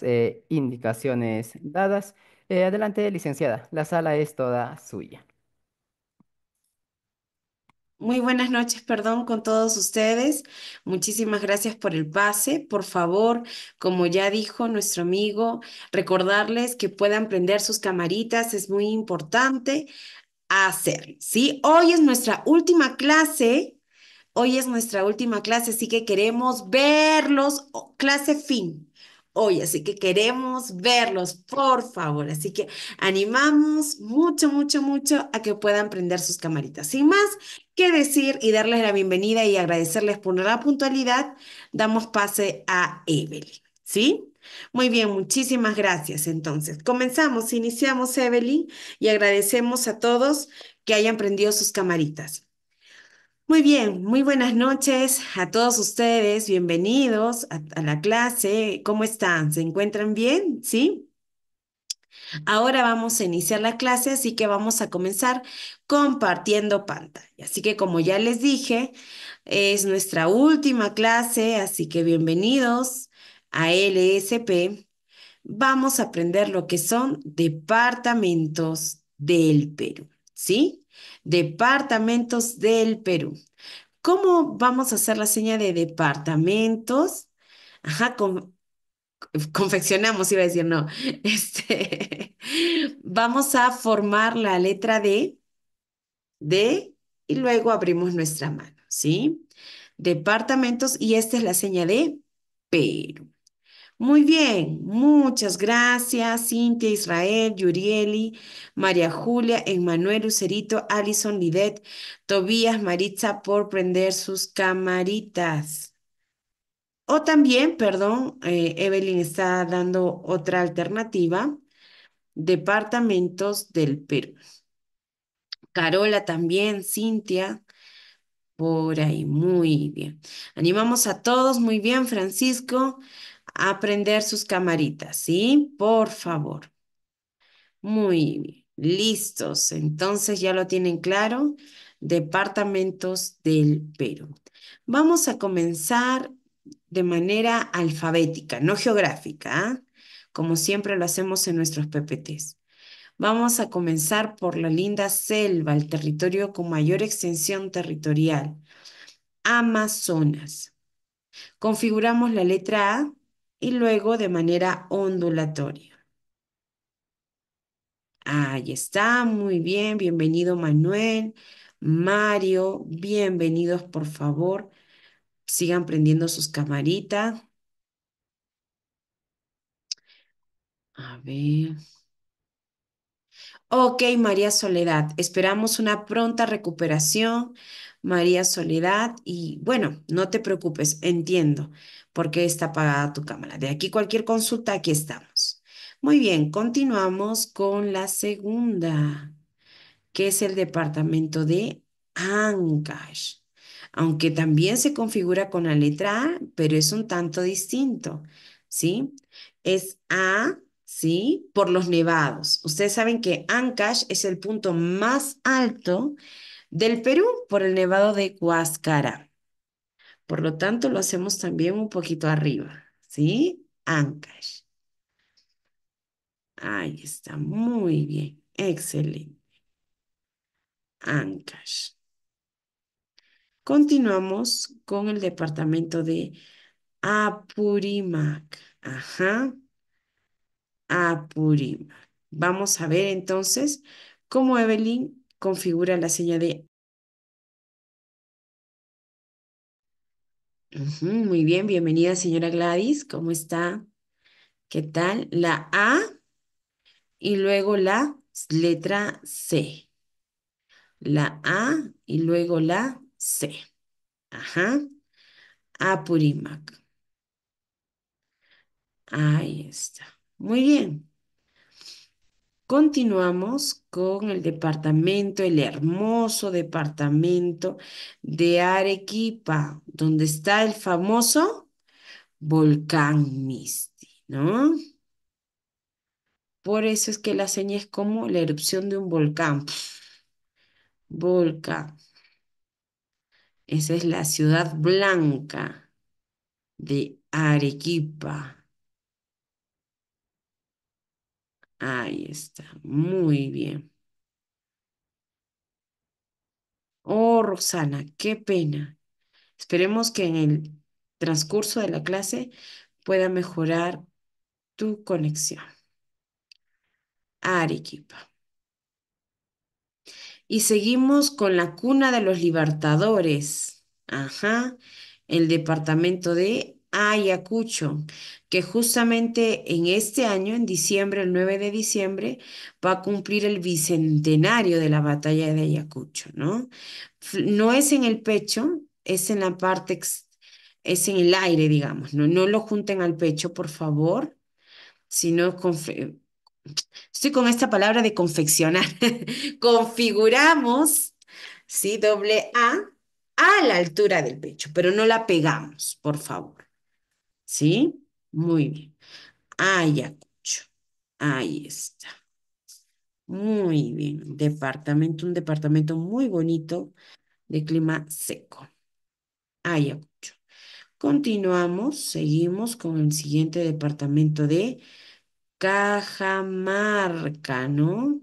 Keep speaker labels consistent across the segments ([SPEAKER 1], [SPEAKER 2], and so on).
[SPEAKER 1] Eh, indicaciones dadas. Eh, adelante, licenciada. La sala es toda suya. Muy buenas noches, perdón, con todos ustedes. Muchísimas gracias por el pase. Por favor, como ya dijo nuestro amigo, recordarles que puedan prender sus camaritas, es muy importante hacer, ¿sí? Hoy es nuestra última clase, hoy es nuestra última clase, así que queremos verlos, oh, clase fin, hoy, así que queremos verlos, por favor. Así que animamos mucho, mucho, mucho a que puedan prender sus camaritas. Sin más que decir y darles la bienvenida y agradecerles por la puntualidad, damos pase a Evelyn, ¿sí? Muy bien, muchísimas gracias. Entonces, comenzamos, iniciamos Evelyn y agradecemos a todos que hayan prendido sus camaritas. Muy bien, muy buenas noches a todos ustedes, bienvenidos a, la clase. ¿Cómo están? ¿Se encuentran bien? ¿Sí? Ahora vamos a iniciar la clase, así que vamos a comenzar compartiendo pantalla. Así que como ya les dije, es nuestra última clase, así que bienvenidos a LSP. Vamos a aprender lo que son departamentos del Perú, ¿sí? Departamentos del Perú. ¿Cómo vamos a hacer la seña de departamentos? Ajá, con, confeccionamos, iba a decir, no. Este, vamos a formar la letra D, D, y luego abrimos nuestra mano, ¿sí? Departamentos, y esta es la seña de Perú. Muy bien, muchas gracias, Cintia, Israel, Yurieli, María Julia, Emanuel Lucerito, Alison Lidet, Tobías, Maritza, por prender sus camaritas. O también, perdón, eh, Evelyn está dando otra alternativa, departamentos del Perú. Carola también, Cintia, por ahí, muy bien. Animamos a todos, muy bien, Francisco. Aprender sus camaritas, ¿sí? Por favor. Muy Listos. Entonces ya lo tienen claro. Departamentos del Perú. Vamos a comenzar de manera alfabética, no geográfica, ¿ah? como siempre lo hacemos en nuestros PPTs. Vamos a comenzar por la linda selva, el territorio con mayor extensión territorial, Amazonas. Configuramos la letra A y luego de manera ondulatoria. Ahí está, muy bien, bienvenido Manuel, Mario, bienvenidos por favor. Sigan prendiendo sus camaritas. A ver. Ok, María Soledad, esperamos una pronta recuperación, María Soledad, y bueno, no te preocupes, entiendo porque está apagada tu cámara. De aquí cualquier consulta, aquí estamos. Muy bien, continuamos con la segunda, que es el departamento de Ancash, aunque también se configura con la letra A, pero es un tanto distinto, ¿sí? Es A, ¿sí? Por los nevados. Ustedes saben que Ancash es el punto más alto del Perú por el nevado de Huáscará. Por lo tanto, lo hacemos también un poquito arriba, ¿sí? Ancash. Ahí está, muy bien, excelente. Ancash. Continuamos con el departamento de Apurímac. Ajá. Apurímac. Vamos a ver entonces cómo Evelyn configura la señal de muy bien, bienvenida señora Gladys, ¿cómo está? ¿Qué tal? La A y luego la letra C. La A y luego la C. Ajá. Apurímac. Ahí está. Muy bien. Continuamos con el departamento, el hermoso departamento de Arequipa, donde está el famoso volcán Misti, ¿no? Por eso es que la seña es como la erupción de un volcán. volcán. Esa es la ciudad blanca de Arequipa. Ahí está, muy bien. Oh, Rosana, qué pena. Esperemos que en el transcurso de la clase pueda mejorar tu conexión. Arequipa. Y seguimos con la cuna de los libertadores. Ajá, el departamento de Ayacucho, que justamente en este año, en diciembre, el 9 de diciembre, va a cumplir el bicentenario de la batalla de Ayacucho, ¿no? No es en el pecho, es en la parte, es en el aire, digamos, ¿no? No lo junten al pecho, por favor, sino Estoy con esta palabra de confeccionar. Configuramos, ¿sí? Doble A a la altura del pecho, pero no la pegamos, por favor. ¿Sí? Muy bien. Ayacucho. Ahí está. Muy bien. Departamento, un departamento muy bonito de clima seco. Ayacucho. Continuamos, seguimos con el siguiente departamento de Cajamarca, ¿no?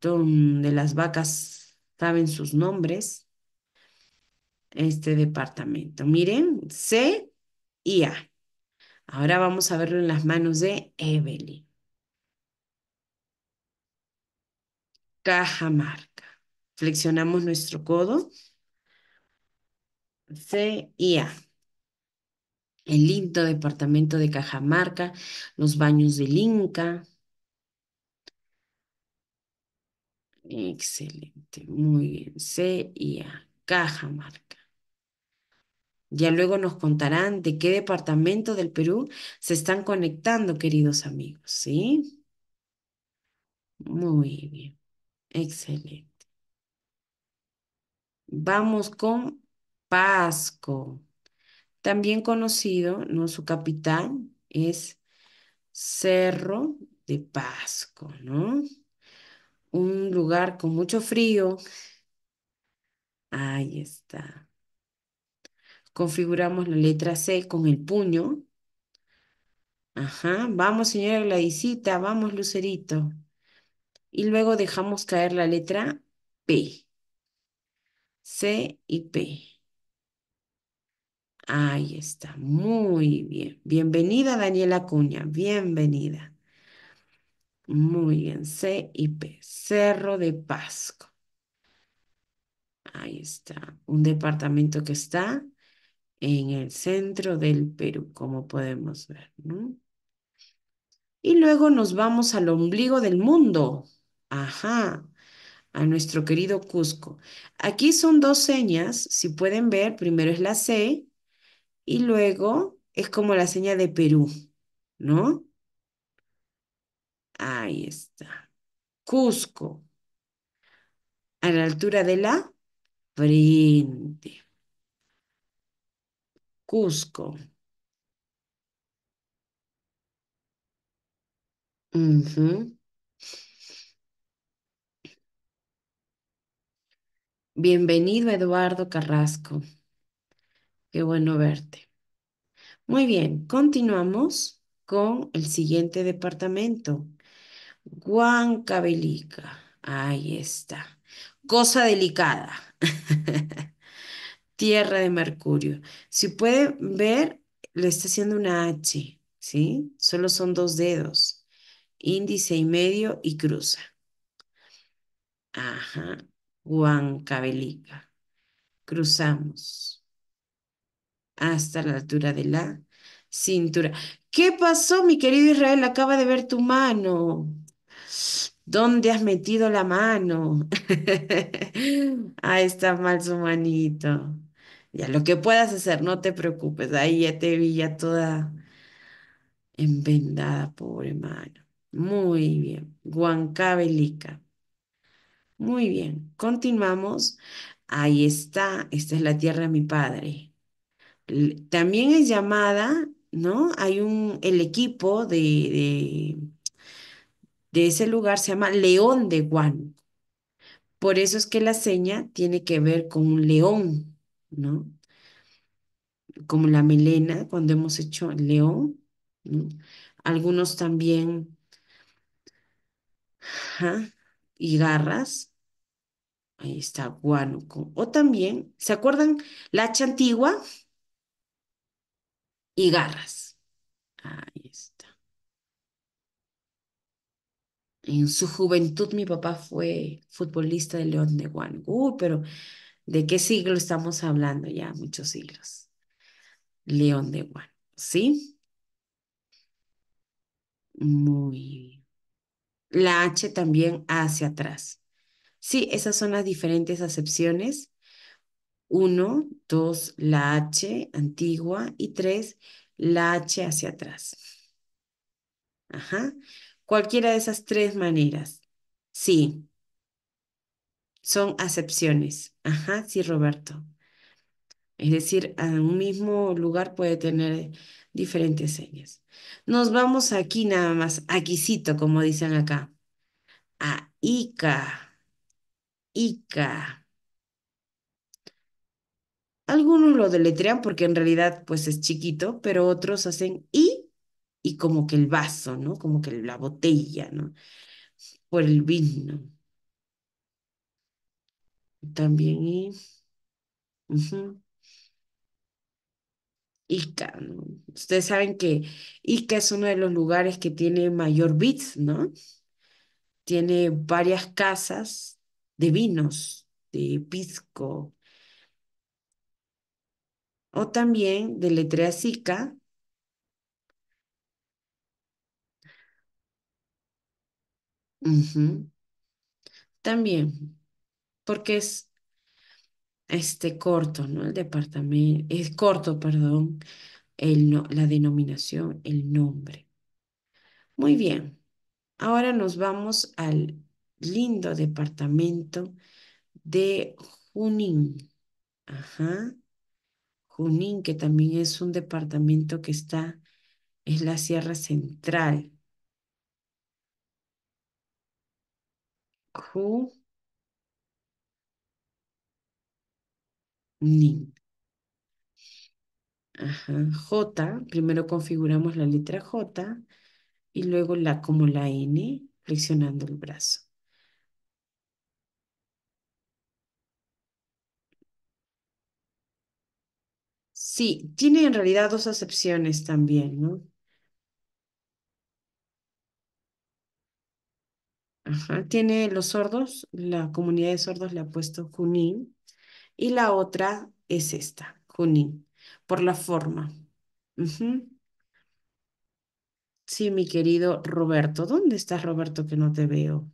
[SPEAKER 1] Donde las vacas saben sus nombres. Este departamento. Miren, C a. Ahora vamos a verlo en las manos de Evelyn. Cajamarca. Flexionamos nuestro codo. C-I-A. El lindo departamento de Cajamarca, los baños del Inca. Excelente, muy bien. CIA, Cajamarca. Ya luego nos contarán de qué departamento del Perú se están conectando, queridos amigos, ¿sí? Muy bien, excelente. Vamos con Pasco, también conocido, ¿no? Su capital es Cerro de Pasco, ¿no? Un lugar con mucho frío. Ahí está. Configuramos la letra C con el puño. Ajá, vamos señora Gladysita, vamos Lucerito. Y luego dejamos caer la letra P. C y P. Ahí está, muy bien. Bienvenida Daniela Cuña, bienvenida. Muy bien, C y P, Cerro de Pasco. Ahí está, un departamento que está en el centro del Perú, como podemos ver. ¿no? Y luego nos vamos al ombligo del mundo. Ajá, a nuestro querido Cusco. Aquí son dos señas, si pueden ver, primero es la C y luego es como la seña de Perú, ¿no? Ahí está. Cusco, a la altura de la frente. Cusco. Bienvenido, Eduardo Carrasco. Qué bueno verte. Muy bien, continuamos con el siguiente departamento. Huancavelica. Ahí está. Cosa delicada. tierra de Mercurio. Si puede ver, le está haciendo una H, ¿sí? Solo son dos dedos, índice y medio y cruza. Ajá, Huancabelica. Cruzamos hasta la altura de la cintura. ¿Qué pasó, mi querido Israel? Acaba de ver tu mano. ¿Dónde has metido la mano? Ahí está mal su manito ya lo que puedas hacer, no te preocupes. Ahí ya te vi ya toda envendada, pobre mano. Muy bien, Huancavelica. Muy bien, continuamos. Ahí está, esta es la tierra de mi padre. También es llamada, ¿no? Hay un, el equipo de, de, ese lugar se llama León de Guan Por eso es que la seña tiene que ver con un león, ¿no? Como la melena, cuando hemos hecho león, Algunos también, y garras, ahí está, guanuco, O también, ¿se acuerdan? La hacha antigua y garras. Ahí está. En su juventud mi papá fue futbolista de León de Guanaco pero ¿De qué siglo estamos hablando? Ya muchos siglos. León de Juan, ¿sí? Muy bien. La H también hacia atrás. Sí, esas son las diferentes acepciones. Uno, dos, la H antigua y tres, la H hacia atrás. Ajá. Cualquiera de esas tres maneras. Sí, son acepciones. Ajá, sí, Roberto. Es decir, a un mismo lugar puede tener diferentes señas. Nos vamos aquí nada más, aquícito, como dicen acá. A Ica. Ica. Algunos lo deletrean porque en realidad pues es chiquito, pero otros hacen I y como que el vaso, ¿no? Como que la botella, ¿no? Por el vino. También y Ica, Ustedes saben que Ica es uno de los lugares que tiene mayor bits, ¿no? Tiene varias casas de vinos, de pisco, o también de letreas Ica. También porque es este corto, ¿no? El departamento, es corto, perdón, el la denominación, el nombre. Muy bien, ahora nos vamos al lindo departamento de Junín. Ajá. Junín, que también es un departamento que está, es la Sierra Central. Junín. Ni. Ajá. J, primero configuramos la letra J y luego la como la N, flexionando el brazo. Sí, tiene en realidad dos acepciones también, ¿no? Ajá. Tiene los sordos, la comunidad de sordos le ha puesto Junín y la otra es esta, Junín, por la forma. Sí, mi querido Roberto. ¿Dónde estás, Roberto, que no te veo?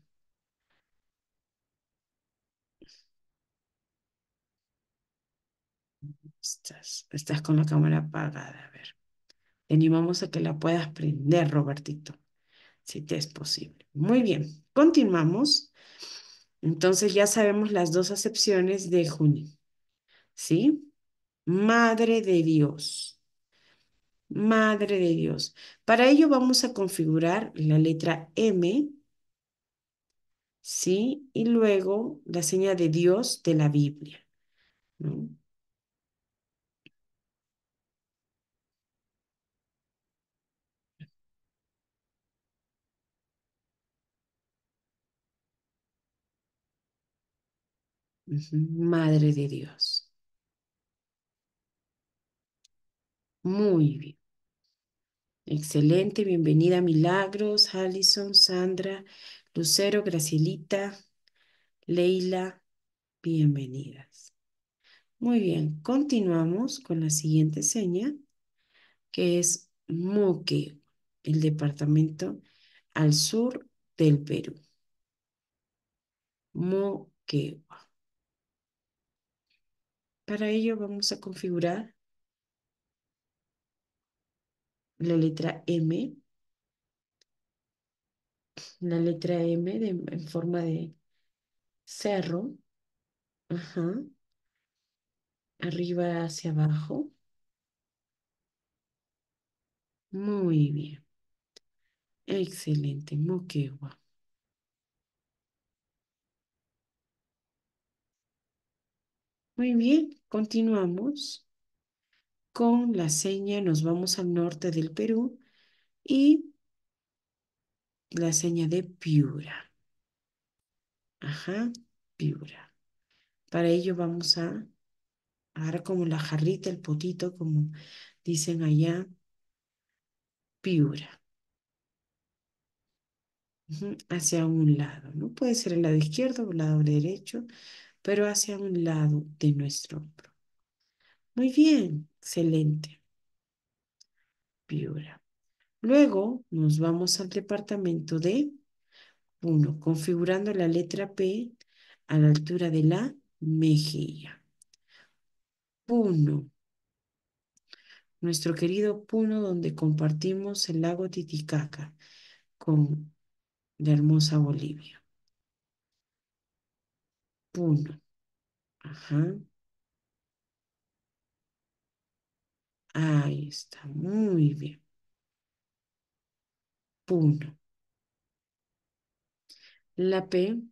[SPEAKER 1] Estás, estás con la cámara apagada. A ver. Te animamos a que la puedas prender, Robertito, si te es posible. Muy bien, continuamos. Entonces ya sabemos las dos acepciones de Junín. ¿sí? Madre de Dios. Madre de Dios. Para ello vamos a configurar la letra M, ¿sí? Y luego la seña de Dios de la Biblia, Madre de Dios. Muy bien. Excelente, bienvenida Milagros, Allison, Sandra, Lucero, Gracielita, Leila, bienvenidas. Muy bien, continuamos con la siguiente seña, que es Moque, el departamento al sur del Perú. Moquegua. Para ello vamos a configurar la letra M, la letra M en forma de cerro, Ajá. arriba hacia abajo. Muy bien. Excelente, Moquegua. Muy bien, continuamos con la seña nos vamos al norte del Perú y la seña de Piura. Ajá, Piura. Para ello vamos a agarrar como la jarrita, el potito, como dicen allá, Piura. Hacia un lado, ¿no? Puede ser el lado izquierdo o el lado derecho, pero hacia un lado de nuestro muy bien, excelente. Piura. Luego nos vamos al departamento de Puno. configurando la letra P a la altura de la mejilla. Puno. Nuestro querido Puno, donde compartimos el lago Titicaca con la hermosa Bolivia. Puno. Ajá. Ahí está, muy bien. Puno. La P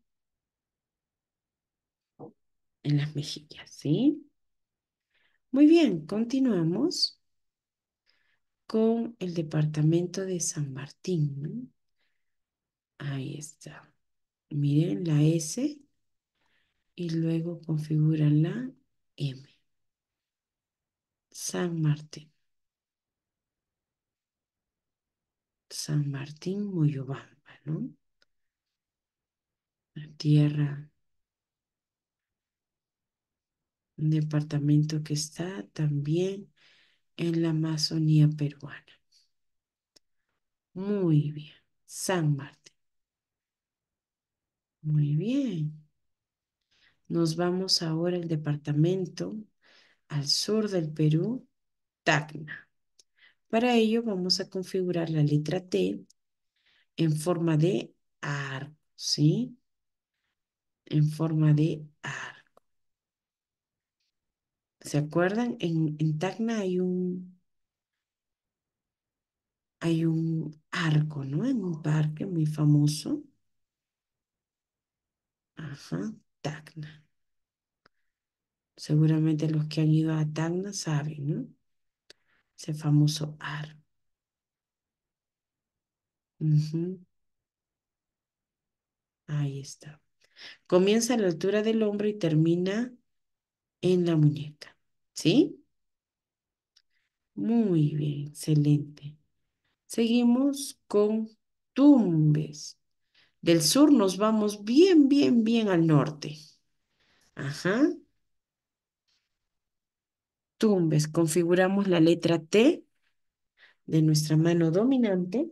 [SPEAKER 1] en las mejillas, ¿sí? Muy bien, continuamos con el departamento de San Martín. Ahí está. Miren la S y luego configuran la M. San Martín. San Martín Moyobamba, ¿no? La tierra, un departamento que está también en la Amazonía peruana. Muy bien, San Martín. Muy bien. Nos vamos ahora al departamento al sur del Perú, Tacna. Para ello vamos a configurar la letra T en forma de arco, ¿sí? En forma de arco. ¿Se acuerdan? En, Tacna hay un, hay un arco, ¿no? En un parque muy famoso. Ajá, Tacna. Seguramente los que han ido a Tacna saben, ¿no? Ese famoso ar. Ahí está. Comienza a la altura del hombro y termina en la muñeca. ¿Sí? Muy bien, excelente. Seguimos con tumbes. Del sur nos vamos bien, bien, bien al norte. Ajá tumbes. Configuramos la letra T de nuestra mano dominante.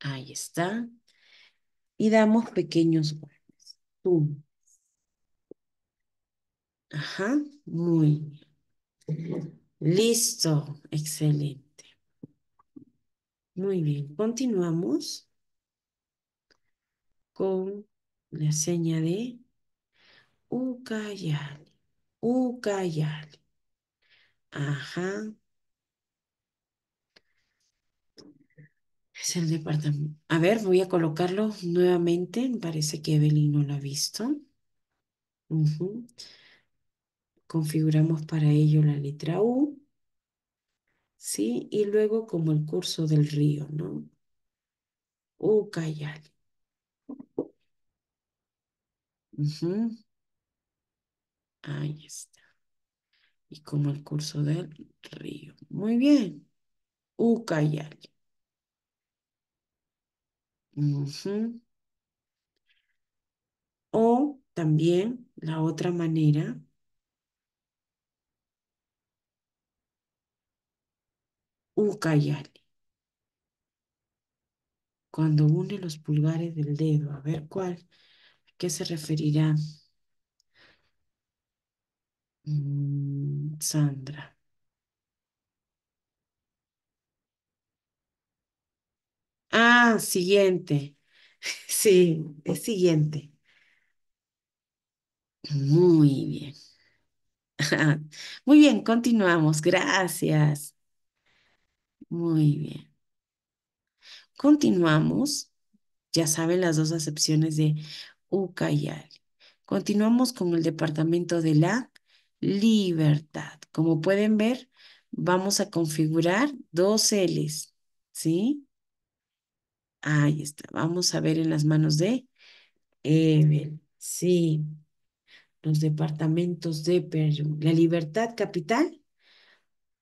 [SPEAKER 1] Ahí está. Y damos pequeños golpes. Tumbes. Ajá, muy bien. Listo, excelente. Muy bien, continuamos con la seña de Ucayali. Ucayali. Ajá. Es el departamento. A ver, voy a colocarlo nuevamente. Parece que Evelyn no lo ha visto. Configuramos para ello la letra U. ¿Sí? Y luego como el curso del río, ¿no? Ucayali. Uh Ahí está. Y como el curso del río. Muy bien. Ucayali. O también la otra manera Ucayali. Cuando une los pulgares del dedo, a ver cuál, a qué se referirá Mm, Sandra. Ah, siguiente. Sí, es siguiente. Muy bien. Muy bien, continuamos. Gracias. Muy bien. Continuamos. Ya saben las dos acepciones de Al Continuamos con el departamento de la libertad. Como pueden ver, vamos a configurar dos L's, ¿sí? Ahí está. Vamos a ver en las manos de Evel, Sí. Los departamentos de Perú. La libertad capital,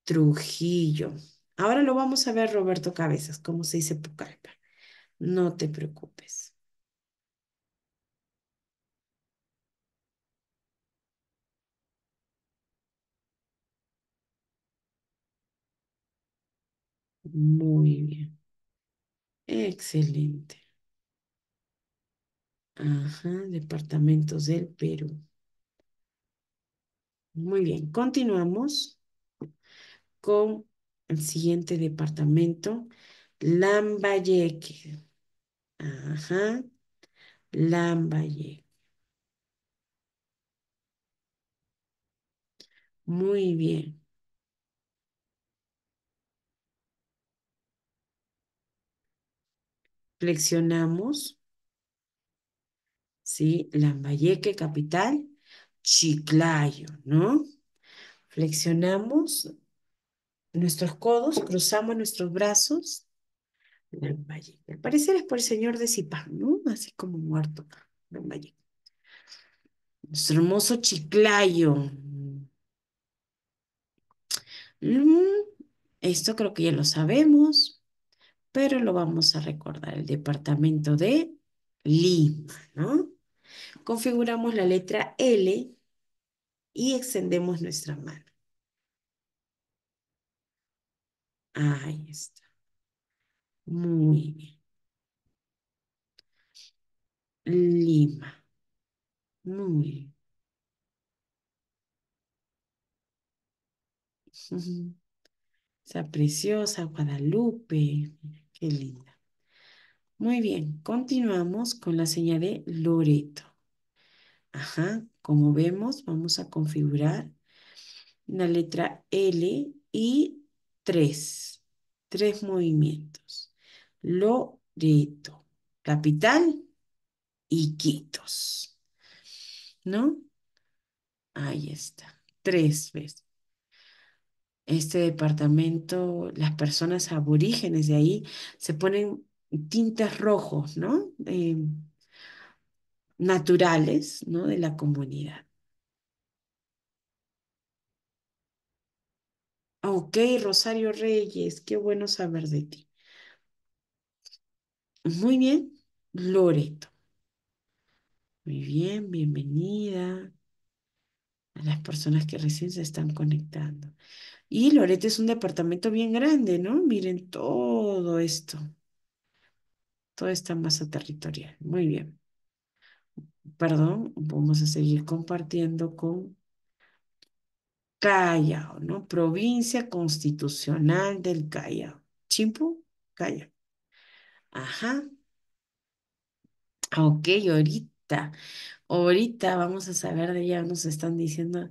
[SPEAKER 1] Trujillo. Ahora lo vamos a ver, Roberto Cabezas, cómo se dice Pucallpa. No te preocupes. Muy mm. bien. Excelente. Ajá, departamentos del Perú. Muy bien, continuamos con el siguiente departamento, Lambayeque. Ajá, Lambayeque. Muy bien. Flexionamos. ¿Sí? Lambayeque, capital. Chiclayo, ¿no? Flexionamos nuestros codos, cruzamos nuestros brazos. Lambayeque. Al parecer es por el señor de Zipán, ¿no? Así como muerto. Lambayeque. Nuestro hermoso Chiclayo. Mm, esto creo que ya lo sabemos pero lo vamos a recordar, el departamento de Lima, ¿no? Configuramos la letra L y extendemos nuestra mano. Ahí está. Muy bien. Lima. Muy bien preciosa, Guadalupe, qué linda. Muy bien, continuamos con la señal de Loreto. Ajá, como vemos, vamos a configurar la letra L y tres, tres movimientos. Loreto, capital y Quitos. ¿No? Ahí está, tres veces este departamento, las personas aborígenes de ahí se ponen tintes rojos, ¿no? Eh, naturales, ¿no? De la comunidad. Ok, Rosario Reyes, qué bueno saber de ti. Muy bien, Loreto. Muy bien, bienvenida a las personas que recién se están conectando. Y Loreto es un departamento bien grande, ¿no? Miren todo esto. Toda esta masa territorial. Muy bien. Perdón, vamos a seguir compartiendo con Callao, ¿no? Provincia constitucional del Callao. Chimpu, Callao. Ajá. Ok, ahorita, ahorita vamos a saber de ella. nos están diciendo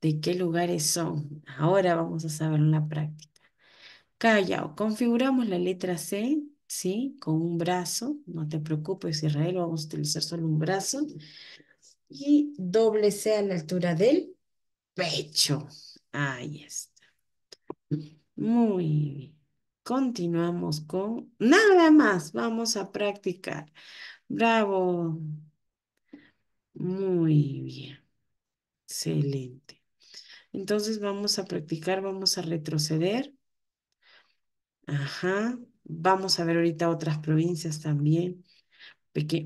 [SPEAKER 1] de qué lugares son. Ahora vamos a saber en la práctica. Callao, configuramos la letra C, ¿sí? Con un brazo, no te preocupes Israel, vamos a utilizar solo un brazo. Y doble C a la altura del pecho. Ahí está. Muy bien. Continuamos con nada más. Vamos a practicar. Bravo. Muy bien. Excelente. Entonces vamos a practicar, vamos a retroceder. Ajá. Vamos a ver ahorita otras provincias también,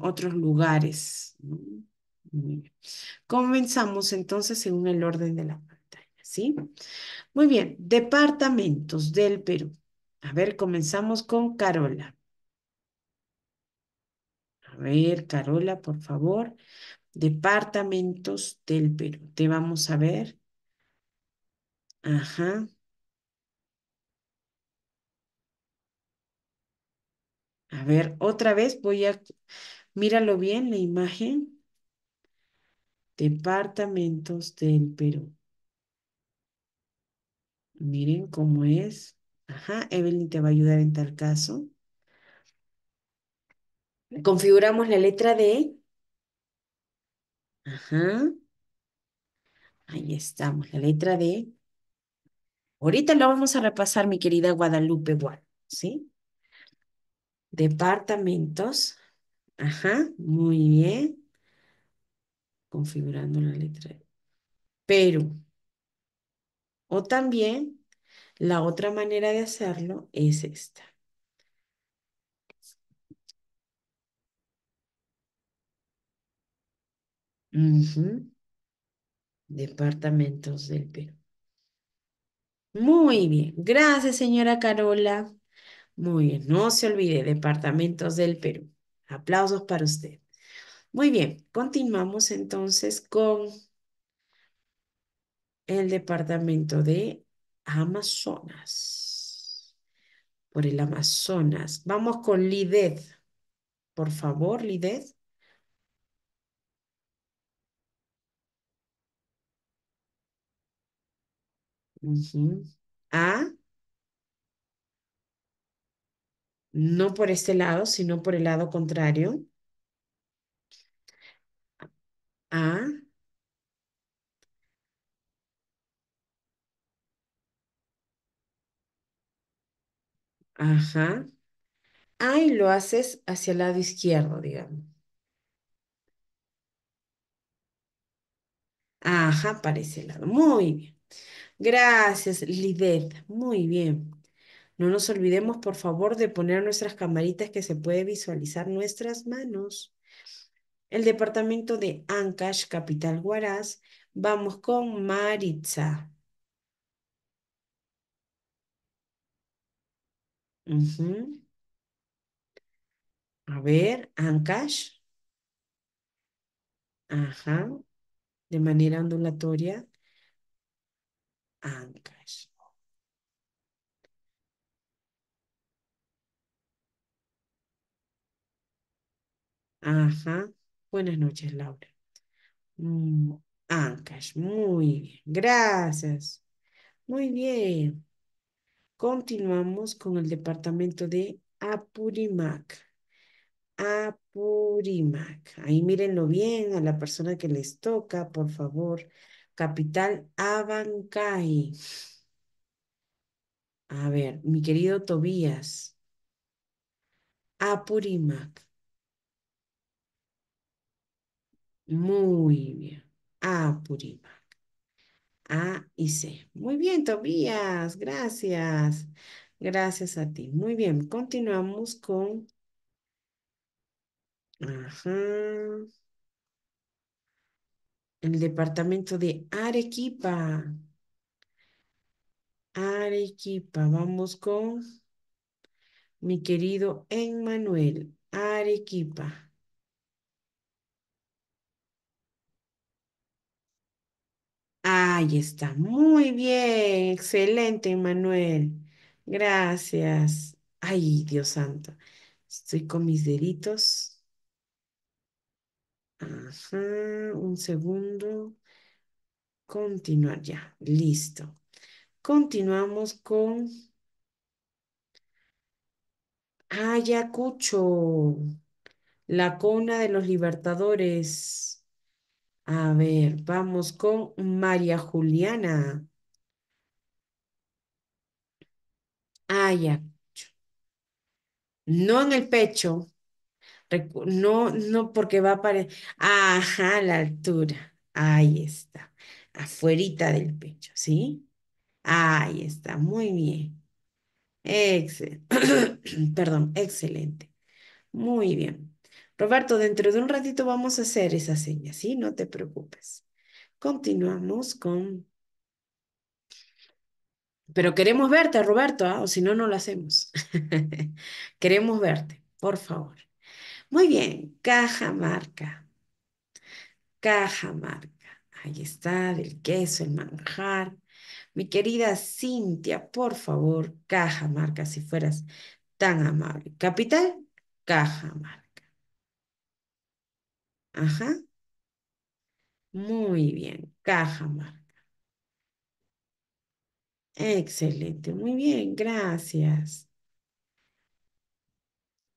[SPEAKER 1] otros lugares. Muy Comenzamos entonces según el orden de la pantalla, ¿sí? Muy bien, departamentos del Perú. A ver, comenzamos con Carola. A ver, Carola, por favor. Departamentos del Perú. Te vamos a ver. Ajá. A ver, otra vez voy a, míralo bien, la imagen. Departamentos del Perú. Miren cómo es. Ajá, Evelyn te va a ayudar en tal caso. Configuramos la letra D. Ajá. Ahí estamos, la letra D. Ahorita lo vamos a repasar, mi querida Guadalupe Bueno, ¿sí? Departamentos. Ajá, muy bien. Configurando la letra. Pero, o también, la otra manera de hacerlo es esta. Departamentos del Perú. Muy bien, gracias señora Carola. Muy bien, no se olvide, departamentos del Perú. Aplausos para usted. Muy bien, continuamos entonces con el departamento de Amazonas. Por el Amazonas. Vamos con Lidez, Por favor, Lidez. A, ah. no por este lado, sino por el lado contrario. A, ah. ajá. y lo haces hacia el lado izquierdo, digamos. Ajá, para ese lado. Muy bien. Gracias, Lidet. Muy bien. No nos olvidemos, por favor, de poner nuestras camaritas que se puede visualizar nuestras manos. El departamento de Ancash, capital Huaraz. Vamos con Maritza. A ver, Ancash. Ajá. De manera ondulatoria. Ancash Ajá. Buenas noches, Laura. Mm, Ancash Muy bien. Gracias. Muy bien. Continuamos con el departamento de Apurímac. Apurímac. Ahí mírenlo bien a la persona que les toca, por favor capital Abancay. A ver, mi querido Tobías. Apurímac. Muy bien. Apurímac. A y C. Muy bien, Tobías. Gracias. Gracias a ti. Muy bien, continuamos con... Ajá el departamento de Arequipa. Arequipa, vamos con mi querido Emmanuel, Arequipa. Ahí está, muy bien, excelente, Emmanuel, Gracias. Ay, Dios santo, estoy con mis deditos un segundo. Continuar ya. Listo. Continuamos con Ayacucho, ah, la cuna de los libertadores. A ver, vamos con María Juliana. Ayacucho. Ah, no en el pecho, no, no, porque va a Ajá, la altura. Ahí está. Afuerita del pecho, ¿sí? Ahí está, muy bien. Excelente. Perdón, excelente. Muy bien. Roberto, dentro de un ratito vamos a hacer esa seña, ¿sí? No te preocupes. Continuamos con... Pero queremos verte, Roberto, ¿ah? o si no, no lo hacemos. queremos verte, por favor. Muy bien, caja marca caja marca Ahí está, el queso, el manjar. Mi querida Cintia, por favor, caja marca si fueras tan amable. Capital, caja marca Ajá. Muy bien, caja marca Excelente, muy bien, gracias.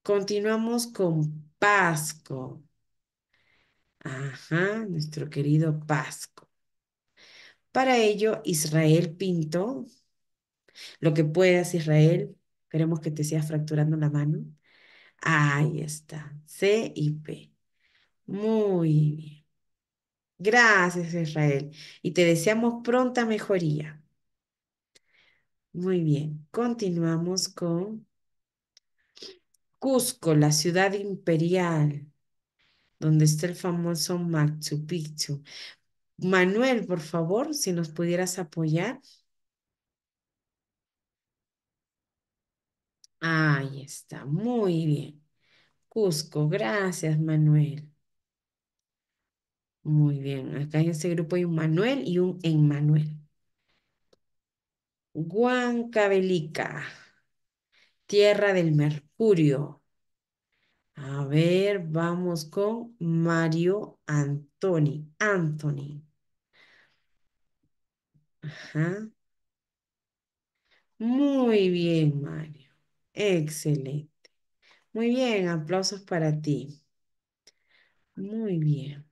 [SPEAKER 1] Continuamos con Pasco. Ajá, nuestro querido Pasco. Para ello, Israel pintó lo que puedas, Israel. Queremos que te sigas fracturando la mano. Ahí está, C y P. Muy bien. Gracias, Israel. Y te deseamos pronta mejoría. Muy bien, continuamos con Cusco, la ciudad imperial, donde está el famoso Machu Picchu. Manuel, por favor, si nos pudieras apoyar. Ahí está, muy bien. Cusco, gracias Manuel. Muy bien, acá en este grupo hay un Manuel y un Emmanuel. Belica tierra del mercurio. A ver, vamos con Mario Anthony. Anthony. Muy bien, Mario. Excelente. Muy bien, aplausos para ti. Muy bien.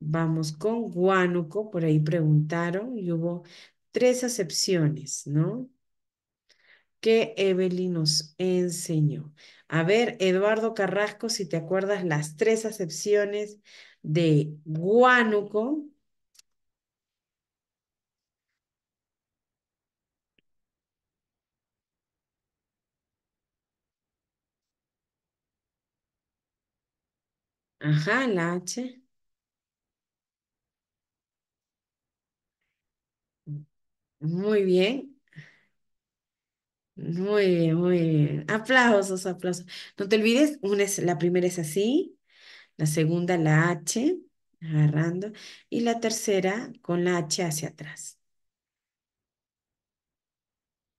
[SPEAKER 1] Vamos con Guánuco, por ahí preguntaron y hubo tres acepciones, ¿no? que Evelyn nos enseñó. A ver, Eduardo Carrasco, si te acuerdas las tres acepciones de guánuco. Ajá, la H. Muy bien. Muy bien, muy bien. Aplausos, aplausos. No te olvides, una la primera es así, la segunda la H, agarrando, y la tercera con la H hacia atrás.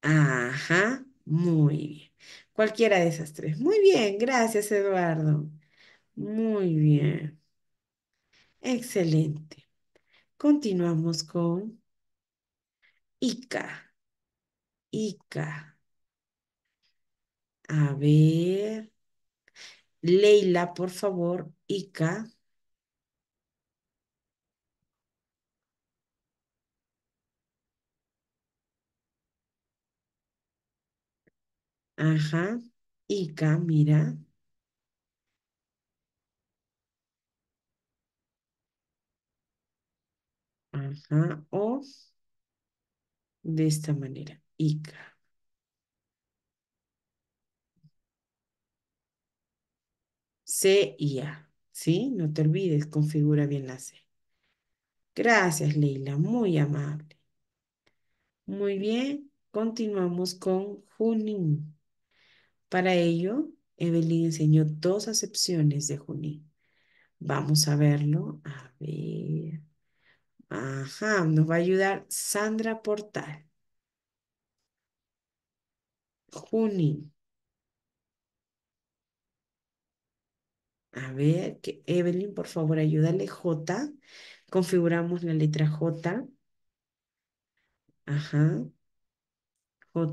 [SPEAKER 1] Ajá, muy bien. Cualquiera de esas tres. Muy bien, gracias Eduardo. Muy bien. Excelente. Continuamos con Ica. Ica. A ver. Leila, por favor. Ica. Ajá. Ica, mira. Ajá. O de esta manera. Ica. C y A. ¿Sí? No te olvides, configura bien la C. Gracias, Leila, muy amable. Muy bien, continuamos con Junín. Para ello, Evelyn enseñó dos acepciones de Junín. Vamos a verlo. A ver. Ajá, nos va a ayudar Sandra Portal. Junín. A ver, que Evelyn, por favor, ayúdale. J. Configuramos la letra J. Ajá. J.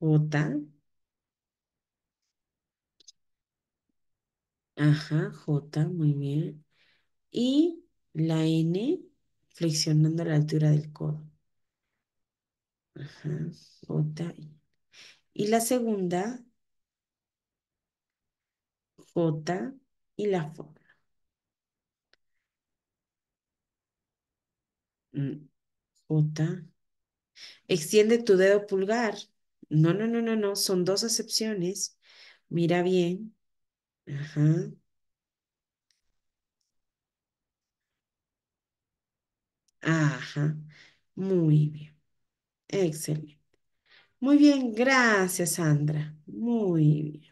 [SPEAKER 1] J. Ajá, J, muy bien. Y la N flexionando la altura del codo. Ajá, J. Y la segunda J y la forma. Mm, J. Extiende tu dedo pulgar. No, no, no, no, no. Son dos excepciones. Mira bien. Ajá. Ajá. Muy bien. Excelente. Muy bien. Gracias, Sandra. Muy bien.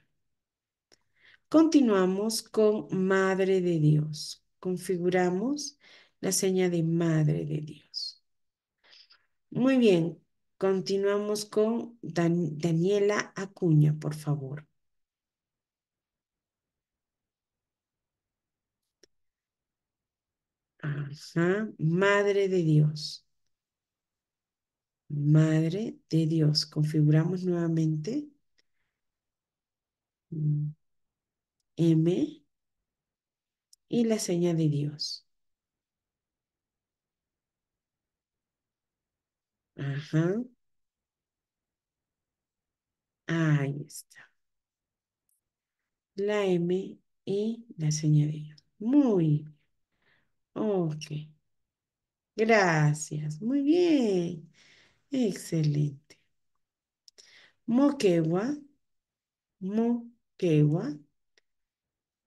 [SPEAKER 1] Continuamos con Madre de Dios. Configuramos la seña de Madre de Dios. Muy bien, continuamos con Daniela Acuña, por favor. Ajá, Madre de Dios. Madre de Dios. Configuramos nuevamente. M y la seña de Dios. Ajá. Ahí está. La M y la seña de Dios. Muy bien. Ok. Gracias. Muy bien. Excelente. Moquegua. Moquegua.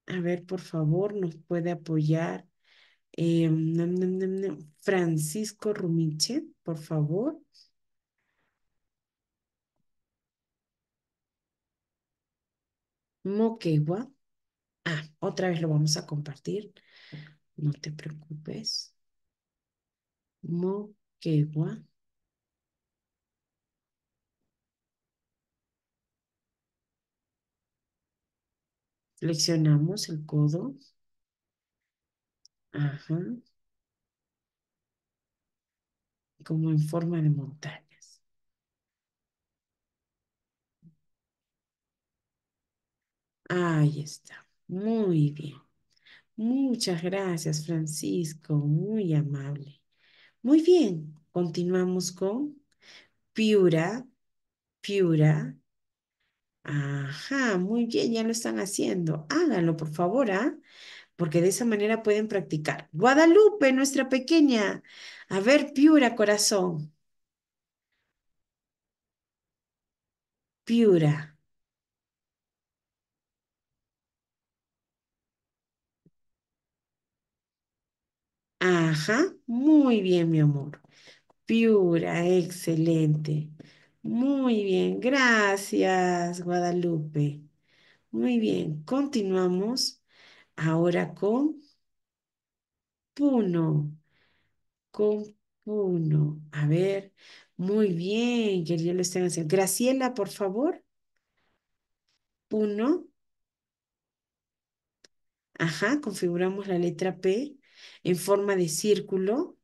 [SPEAKER 1] A ver, por favor, nos puede apoyar. Em, Francisco Rumiche, por favor. Moquegua. Ah, otra vez lo vamos a compartir. No te preocupes. Moquegua. Flexionamos el codo. Ajá. Como en forma de montañas. Ahí está. Muy bien. Muchas gracias, Francisco. Muy amable. Muy bien. Continuamos con Piura, Piura, Ajá, muy bien, ya lo están haciendo. Háganlo, por favor, ¿ah? Porque de esa manera pueden practicar. Guadalupe, nuestra pequeña. A ver, Piura, corazón. Piura. Ajá, muy bien, mi amor. Piura, excelente. Muy bien, gracias, Guadalupe. Muy bien, continuamos ahora con Puno. Con Puno. A ver, muy bien, que ya lo estén haciendo. Graciela, por favor. Puno. Ajá, configuramos la letra P en forma de círculo.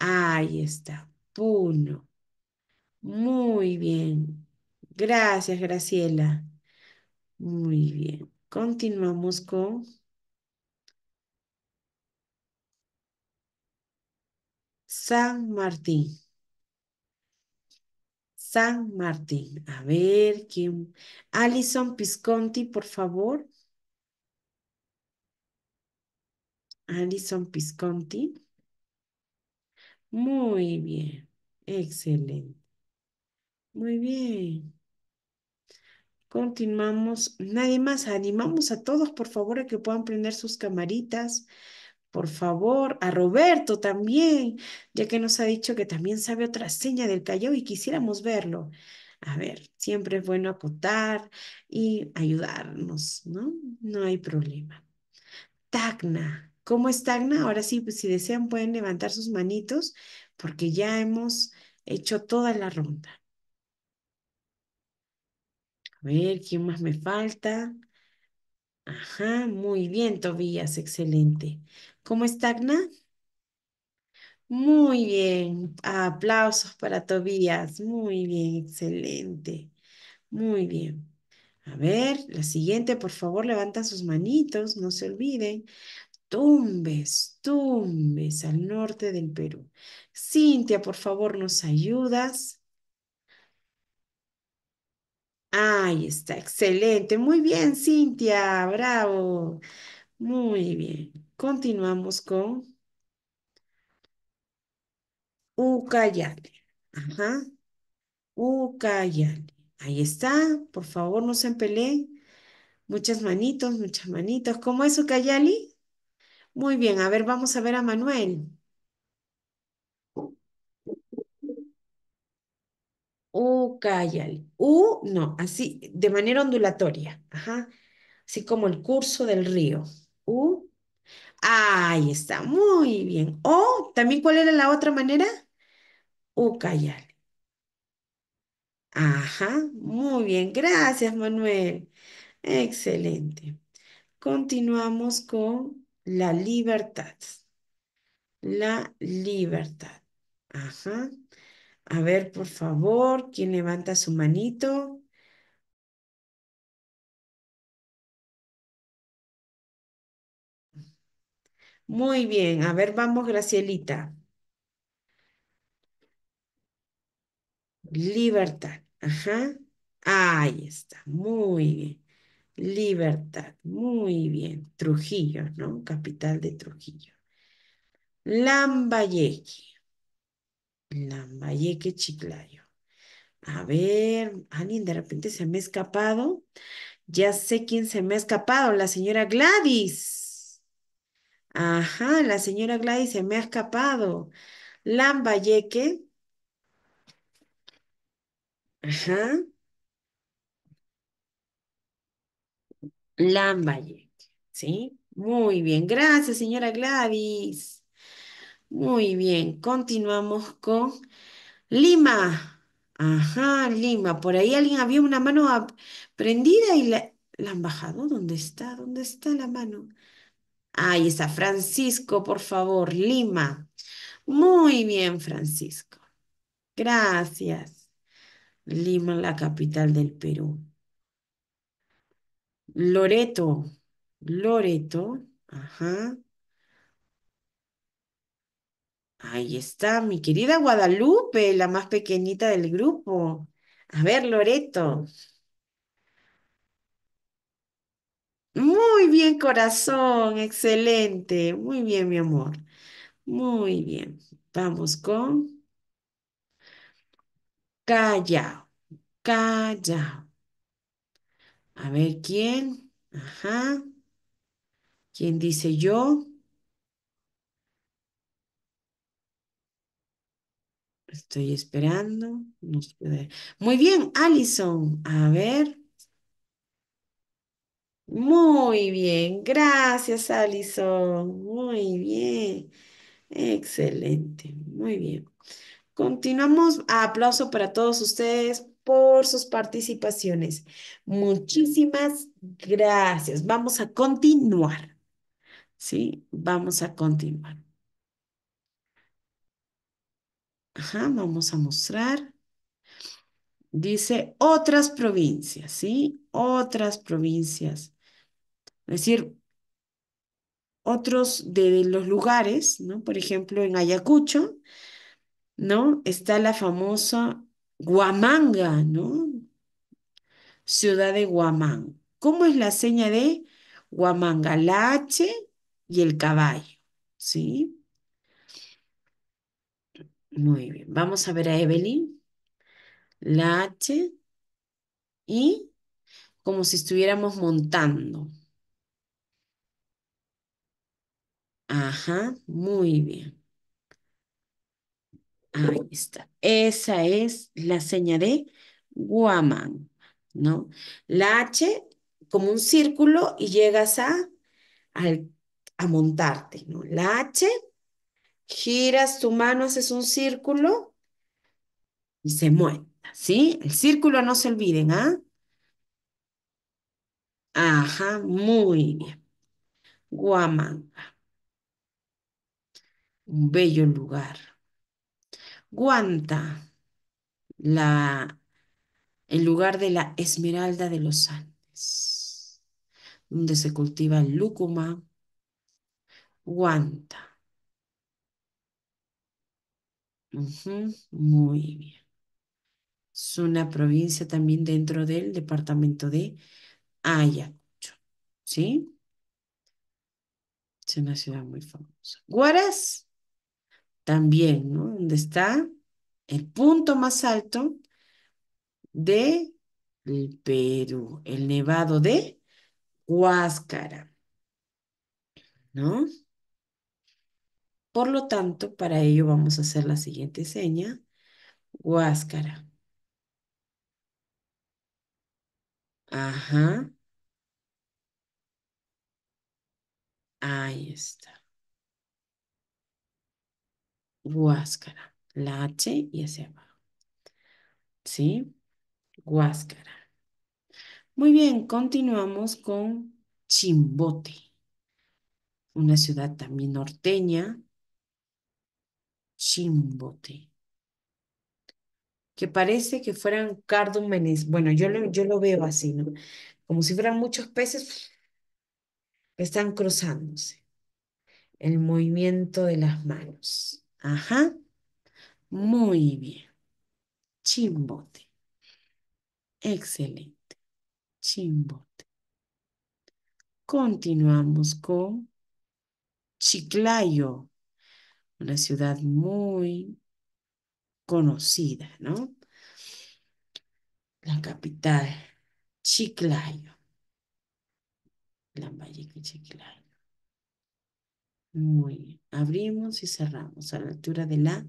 [SPEAKER 1] Ahí está, Puno. Muy bien. Gracias, Graciela. Muy bien. Continuamos con... San Martín. San Martín. A ver, ¿quién? Alison Pisconti, por favor. Alison Pisconti. Muy bien. Excelente. Muy bien. Continuamos. Nadie más. Animamos a todos, por favor, a que puedan prender sus camaritas. Por favor, a Roberto también, ya que nos ha dicho que también sabe otra seña del Callao y quisiéramos verlo. A ver, siempre es bueno acotar y ayudarnos, ¿no? No hay problema. Tacna. ¿Cómo es Tacna? Ahora sí, pues, si desean pueden levantar sus manitos porque ya hemos hecho toda la ronda. A ver, ¿quién más me falta? Ajá, muy bien, Tobías, excelente. ¿Cómo está Agna? Muy bien, aplausos para Tobías, muy bien, excelente, muy bien. A ver, la siguiente, por favor, levanta sus manitos, no se olviden. Tumbes, Tumbes, al norte del Perú. Cintia, por favor, nos ayudas. Ahí está, excelente. Muy bien, Cintia, bravo. Muy bien. Continuamos con Ucayali. Ajá. Ucayali. Ahí está. Por favor, no se empeleen. Muchas manitos, muchas manitos. ¿Cómo es Ucayali? Muy bien. A ver, vamos a ver a Manuel. U, U, no, así, de manera ondulatoria. Ajá. Así como el curso del río. U. Ahí está, muy bien. O, también, ¿cuál era la otra manera? U, Ajá, muy bien. Gracias, Manuel. Excelente. Continuamos con la libertad. La libertad. Ajá. A ver, por favor, ¿quién levanta su manito? Muy bien, a ver, vamos, Gracielita. Libertad, ajá. Ahí está, muy bien. Libertad, muy bien. Trujillo, ¿no? Capital de Trujillo. Lambayeque. Lambayeque, Chiclayo. A ver, alguien de repente se me ha escapado. Ya sé quién se me ha escapado, la señora Gladys. Ajá, la señora Gladys se me ha escapado. Lambayeque. Ajá. Lambayeque, ¿sí? Muy bien, gracias, señora Gladys. Muy bien, continuamos con Lima. Ajá, Lima. Por ahí alguien había una mano prendida y la, la han bajado. ¿Dónde está? ¿Dónde está la mano? Ahí está, Francisco, por favor, Lima. Muy bien, Francisco. Gracias. Lima, la capital del Perú. Loreto, Loreto, ajá. Ahí está, mi querida Guadalupe, la más pequeñita del grupo. A ver, Loreto. Muy bien, corazón, excelente. Muy bien, mi amor. Muy bien. Vamos con Callao. Callao. A ver, ¿quién? Ajá. ¿Quién dice yo? Estoy esperando. Muy bien, Alison. A ver. Muy bien, gracias, Alison. Muy bien. Excelente, muy bien. Continuamos. Aplauso para todos ustedes por sus participaciones. Muchísimas gracias. Vamos a continuar. Sí, vamos a continuar. Ajá, vamos a mostrar. Dice otras provincias, ¿sí? Otras provincias. Es decir, otros de los lugares, ¿no? Por ejemplo, en Ayacucho, ¿no? Está la famosa Guamanga, ¿no? Ciudad de Guamán. ¿Cómo es la seña de Guamanga? La H y el caballo, ¿sí? Muy bien. Vamos a ver a Evelyn. La H y como si estuviéramos montando. Ajá, muy bien. Ahí está. Esa es la seña de Guaman, ¿no? La H como un círculo y llegas a, a montarte, ¿no? La H giras tu mano, haces un círculo y se mueve, ¿sí? El círculo no se olviden, ¿ah? Ajá, muy bien. Guamanga. Un bello lugar. Guanta, la, el lugar de la esmeralda de los Andes, donde se cultiva el lúcuma. Guanta muy bien. Es una provincia también dentro del departamento de Ayacucho. ¿Sí? Es una ciudad muy famosa. Huaraz, también, ¿no? Donde está el punto más alto del Perú, el nevado de Huáscara, ¿no? Por lo tanto, para ello vamos a hacer la siguiente seña, huáscara. Ajá. Ahí está. Huáscara. La H y hacia abajo. ¿Sí? Huáscara. Muy bien, continuamos con Chimbote. Una ciudad también norteña Chimbote, que parece que fueran cardumenes, Bueno, yo lo, yo lo veo así, ¿no? Como si fueran muchos peces que están cruzándose. El movimiento de las manos. Ajá. Muy bien. Chimbote. Excelente. Chimbote. Continuamos con Chiclayo una ciudad muy conocida, ¿no? La capital, Chiclayo. Lambayeque, Chiclayo. Muy bien. Abrimos y cerramos a la altura de la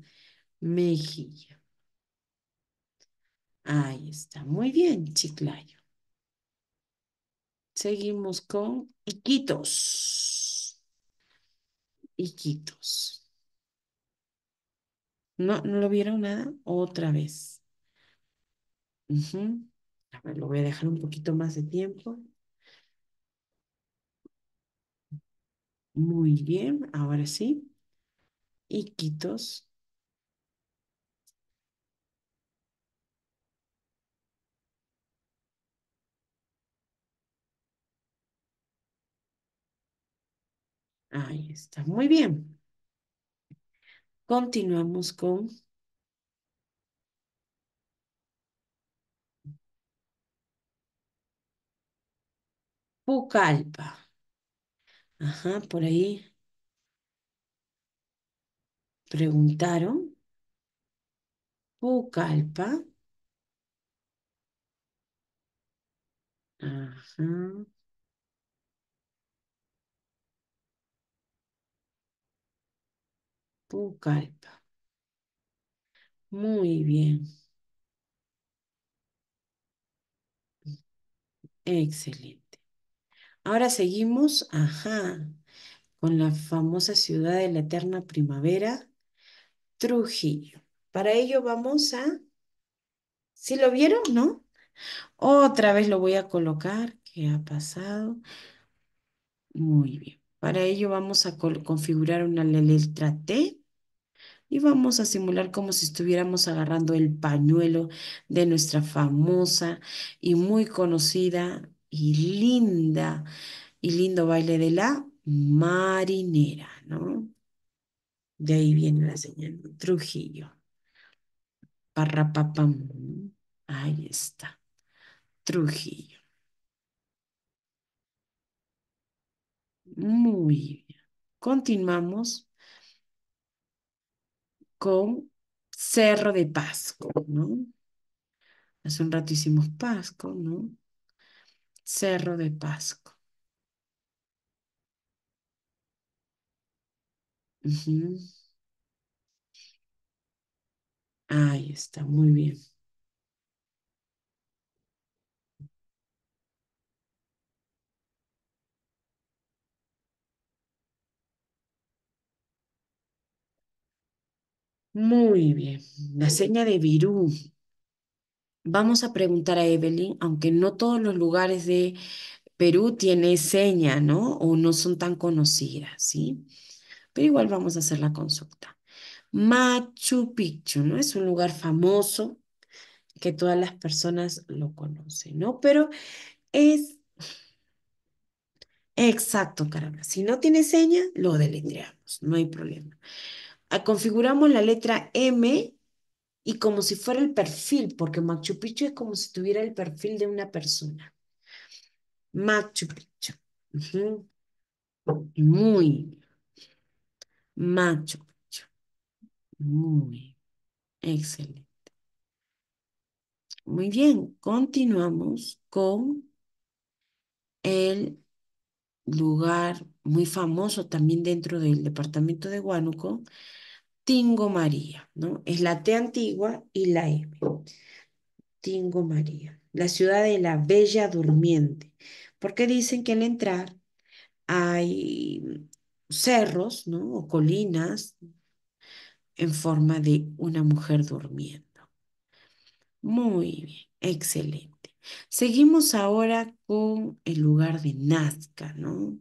[SPEAKER 1] mejilla. Ahí está. Muy bien, Chiclayo. Seguimos con Iquitos. Iquitos. ¿No, ¿No lo vieron nada? Otra vez. A ver, lo voy a dejar un poquito más de tiempo. Muy bien, ahora sí. quitos. Ahí está, muy bien. Continuamos con Pucallpa. Ajá, por ahí preguntaron. Pucallpa. Ajá. Pucallpa. Muy bien. Excelente. Ahora seguimos, ajá, con la famosa ciudad de la eterna primavera, Trujillo. Para ello vamos a... ¿Sí lo vieron, no? Otra vez lo voy a colocar. ¿Qué ha pasado? Muy bien. Para ello vamos a configurar una letra T y vamos a simular como si estuviéramos agarrando el pañuelo de nuestra famosa y muy conocida y linda y lindo baile de la marinera, ¿no? De ahí viene la señal, Trujillo. Parra papá. Ahí está. Trujillo. Muy bien. Continuamos con Cerro de Pasco, ¿no? Hace un rato hicimos Pasco, ¿no? Cerro de Pasco. Ahí está, muy bien. Muy bien, la seña de Virú. Vamos a preguntar a Evelyn, aunque no todos los lugares de Perú tienen seña, ¿no? O no son tan conocidas, ¿sí? Pero igual vamos a hacer la consulta. Machu Picchu, ¿no? Es un lugar famoso que todas las personas lo conocen, ¿no? Pero es... Exacto, caramba. Si no tiene seña, lo deletreamos, no hay problema configuramos la letra M y como si fuera el perfil, porque Machu Picchu es como si tuviera el perfil de una persona. Machu Picchu. Muy Machu Picchu. Muy excelente. Muy bien, continuamos con el lugar muy famoso también dentro del departamento de Huánuco, Tingo María, ¿no? Es la T antigua y la M. Tingo María, la ciudad de la Bella Durmiente, porque dicen que al entrar hay cerros, ¿no? O colinas en forma de una mujer durmiendo. Muy bien, excelente. Seguimos ahora con el lugar de Nazca, ¿no?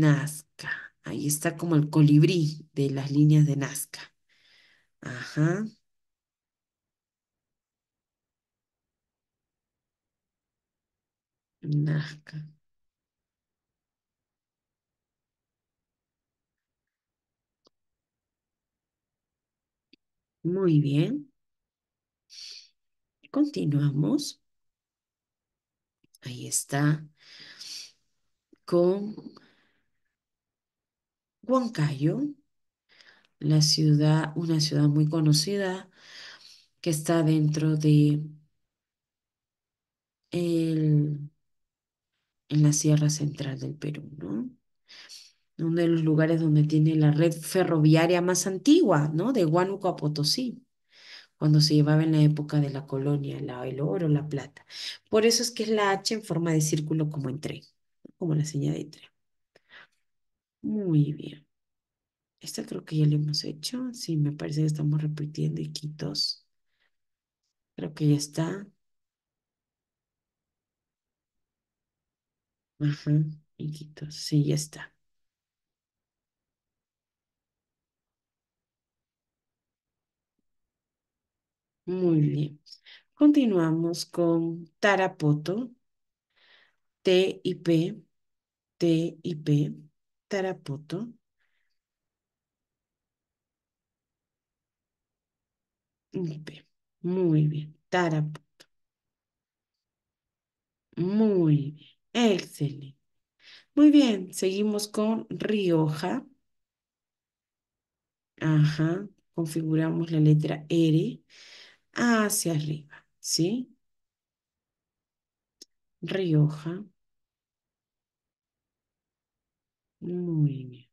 [SPEAKER 1] Nazca. Ahí está como el colibrí de las líneas de Nazca. Ajá. Nazca. Muy bien. Continuamos. Ahí está con Huancayo, la ciudad, una ciudad muy conocida que está dentro de en la Sierra Central del Perú, ¿no? Uno de los lugares donde tiene la red ferroviaria más antigua, ¿no? De Huánuco a Potosí, cuando se llevaba en la época de la colonia, el oro, la plata. Por eso es que es la H en forma de círculo como en tren, como la señal de tren. Muy bien. Esta creo que ya la hemos hecho. Sí, me parece que estamos repitiendo Iquitos, Creo que ya está. Ajá, Iquitos, Sí, ya está. Muy bien. Continuamos con Tarapoto, T y P, T y P. Tarapoto. Muy bien, Tarapoto. Muy bien, excelente. Muy bien, seguimos con Rioja. Ajá, configuramos la letra R hacia arriba, ¿sí? Rioja. Muy bien.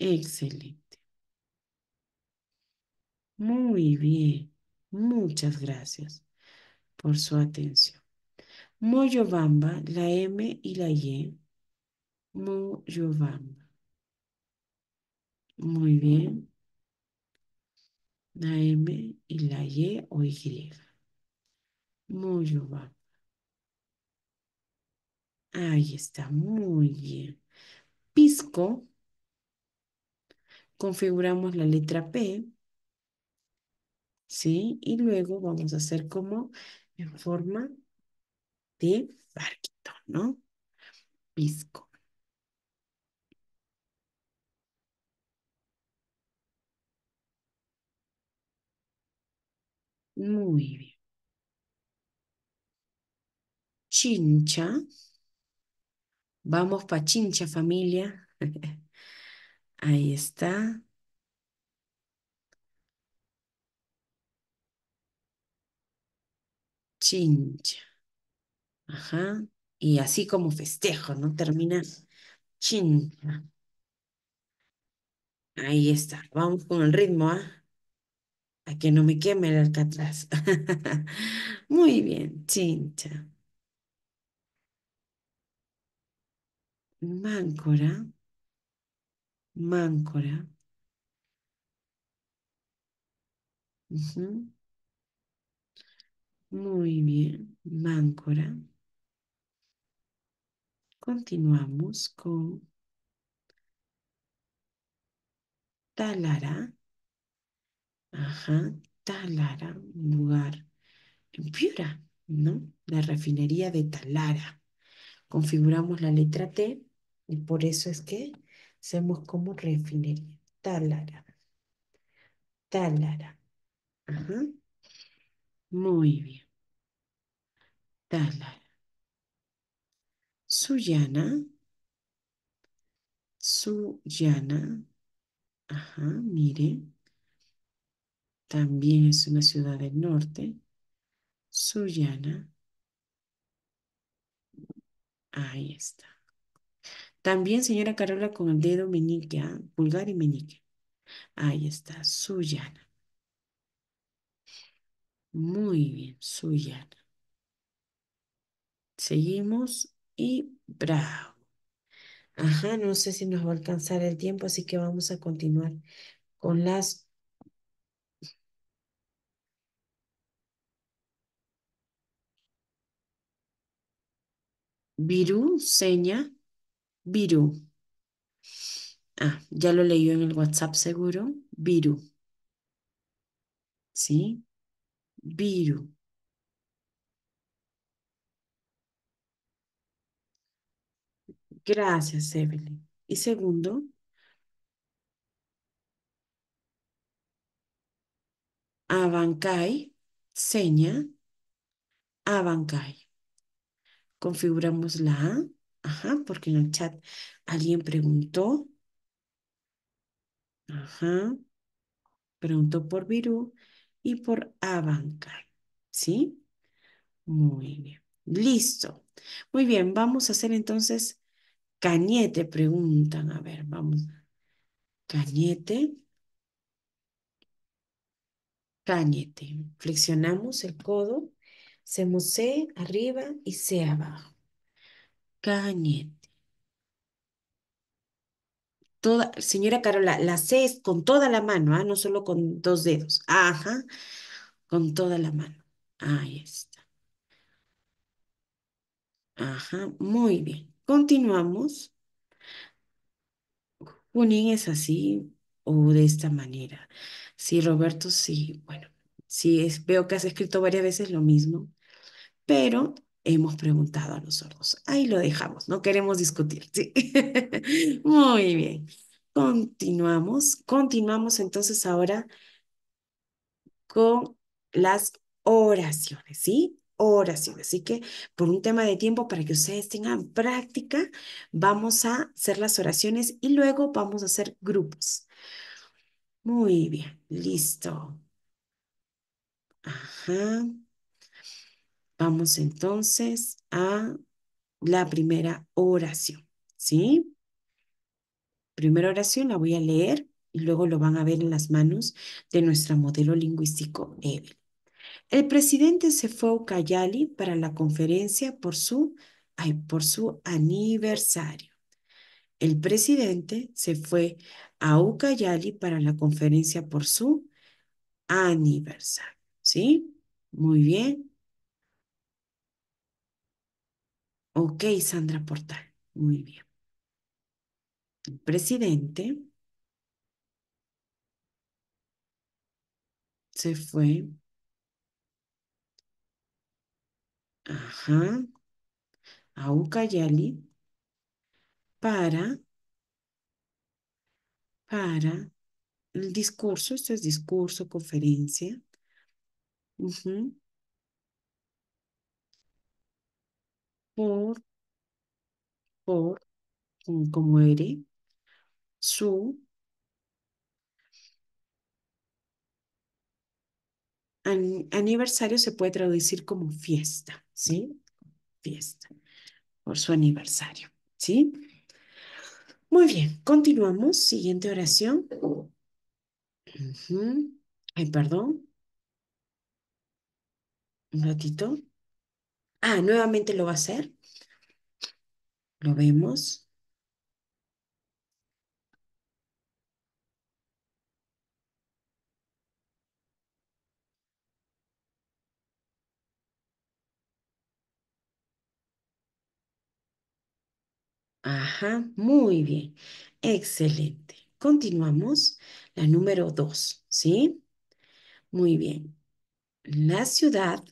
[SPEAKER 1] Excelente. Muy bien. Muchas gracias por su atención. Moyobamba, la M y la Y. Moyobamba. Muy bien. La M y la Y o Y. Moyobamba. Ahí está, muy bien. Pisco, configuramos la letra P, ¿sí? Y luego vamos a hacer como en forma de barquito, ¿no? Pisco. Muy bien. Chincha. Vamos, Chincha, familia. Ahí está. Chincha. Ajá. Y así como festejo, ¿no? Termina chincha. Ahí está. Vamos con el ritmo, ¿ah? A que no me queme el alcatraz. Muy bien, chincha. Máncora, máncora. Muy bien, máncora. Continuamos con Talara. Ajá, Talara, un lugar en Piura, ¿no? La refinería de Talara. Configuramos la letra T y por eso es que hacemos como refinería. Talara. Talara. Ajá. Muy bien. Talara. Suyana. Suyana. Ajá, mire. También es una ciudad del norte. Suyana. Ahí está. También, señora Carola, con el dedo meñique, ah, pulgar y meñique. Ahí está, Suyana. Muy bien, Suyana. Seguimos y bravo. Ajá, no sé si nos va a alcanzar el tiempo, así que vamos a continuar con las... Virú, seña, Viru. Ah, ya lo leí en el WhatsApp seguro. Viru. ¿Sí? Viru. Gracias, Evelyn. Y segundo. Abancay, seña, Abancay. Configuramos la A. Ajá, porque en el chat alguien preguntó. Ajá. Preguntó por Virú y por Avancar. ¿Sí? Muy bien. Listo. Muy bien, vamos a hacer entonces Cañete, preguntan. A ver, vamos. Cañete. Cañete. Flexionamos el codo. Hacemos C arriba y C abajo. Cañete. Toda, señora Carola, la C es con toda la mano, ¿ah? no solo con dos dedos. Ajá, con toda la mano. Ahí está. Ajá, muy bien. Continuamos. Junín es así o de esta manera. Sí, Roberto, sí, bueno, sí, veo que has escrito varias veces lo mismo, pero hemos preguntado a los sordos. Ahí lo dejamos, no queremos discutir. ¿sí? Muy bien. Continuamos, continuamos entonces ahora con las oraciones, ¿sí? Oraciones. Así que por un tema de tiempo, para que ustedes tengan práctica, vamos a hacer las oraciones y luego vamos a hacer grupos. Muy bien, listo. Ajá. Vamos entonces a la primera oración, ¿sí? Primera oración la voy a leer y luego lo van a ver en las manos de nuestro modelo lingüístico Evelyn. El presidente se fue a Ucayali para la conferencia por su, por su aniversario. El presidente se fue a Ucayali para la conferencia por su aniversario, ¿sí? Muy bien. Ok, Sandra Portal. Muy bien. El presidente se fue. Ajá. A Ucayali para, para el discurso, este es discurso, conferencia. por, por, como eres, su, aniversario se puede traducir como fiesta, ¿sí? Fiesta, por su aniversario, ¿sí? Muy bien, continuamos. Siguiente oración. Ay, perdón. Un ratito. Ah, nuevamente lo va a hacer. Lo vemos. Ajá, muy bien. Excelente. Continuamos. La número dos, ¿sí? Muy bien. La ciudad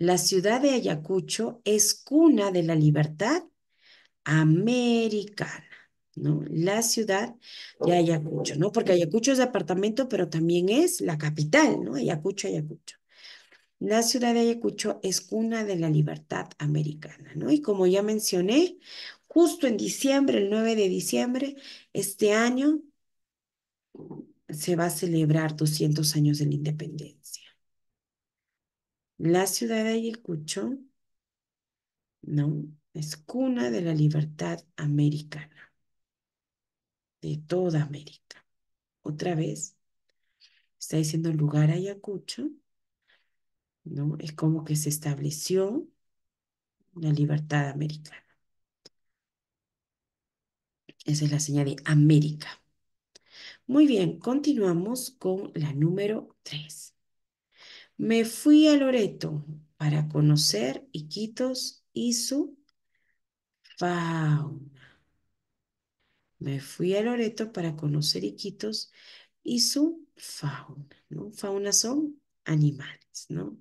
[SPEAKER 1] la ciudad de Ayacucho es cuna de la libertad americana, ¿no? La ciudad de Ayacucho, ¿no? Porque Ayacucho es departamento, pero también es la capital, ¿no? Ayacucho, Ayacucho. La ciudad de Ayacucho es cuna de la libertad americana, ¿no? Y como ya mencioné, justo en diciembre, el 9 de diciembre, este año se va a celebrar 200 años de la independencia. La ciudad de Ayacucho, ¿no? Es cuna de la libertad americana, de toda América. Otra vez, está diciendo lugar Ayacucho, ¿no? Es como que se estableció la libertad americana. Esa es la señal de América. Muy bien, continuamos con la número Tres. Me fui a Loreto para conocer Iquitos y su fauna. Me fui a Loreto para conocer Iquitos y su fauna. ¿no? Fauna son animales, ¿no?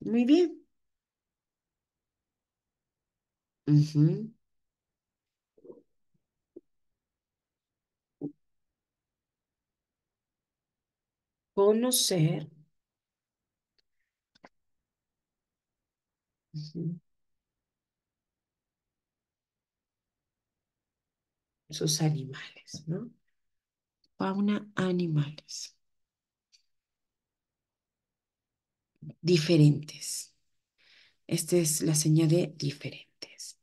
[SPEAKER 1] Muy bien. Conocer Sus animales, ¿no? Fauna, animales. Diferentes. Esta es la señal de diferentes.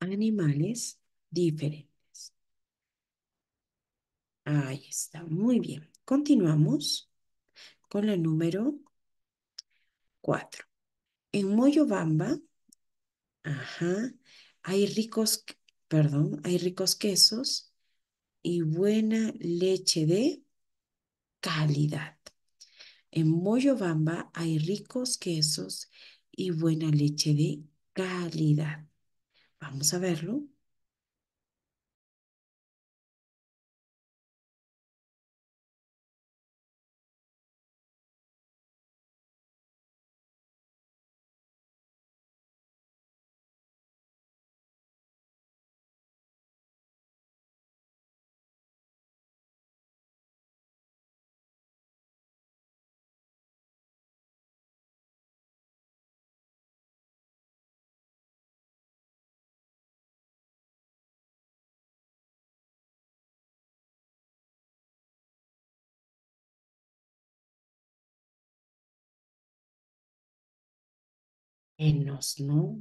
[SPEAKER 1] animales diferentes. Ahí está, muy bien. Continuamos con el número 4. En Moyobamba, ajá, hay ricos, perdón, hay ricos quesos y buena leche de calidad. En Moyobamba hay ricos quesos y buena leche de calidad. Vamos a verlo. menos, ¿no?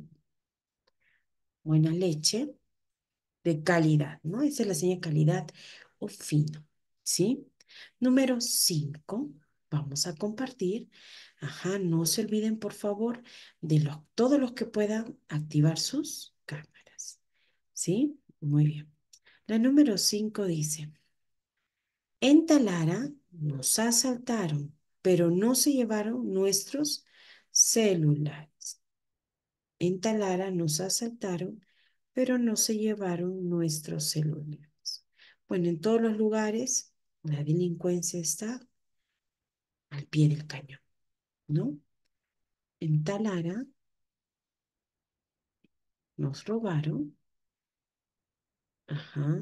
[SPEAKER 1] Buena leche de calidad, ¿no? Esa es la señal calidad o fino, ¿sí? Número 5, vamos a compartir. Ajá, no se olviden, por favor, de todos los que puedan activar sus cámaras, ¿sí? Muy bien. La número cinco dice, en Talara nos asaltaron, pero no se llevaron nuestros celulares. En Talara nos asaltaron, pero no se llevaron nuestros celulares. Bueno, en todos los lugares la delincuencia está al pie del cañón, ¿no? En Talara nos robaron. Ajá.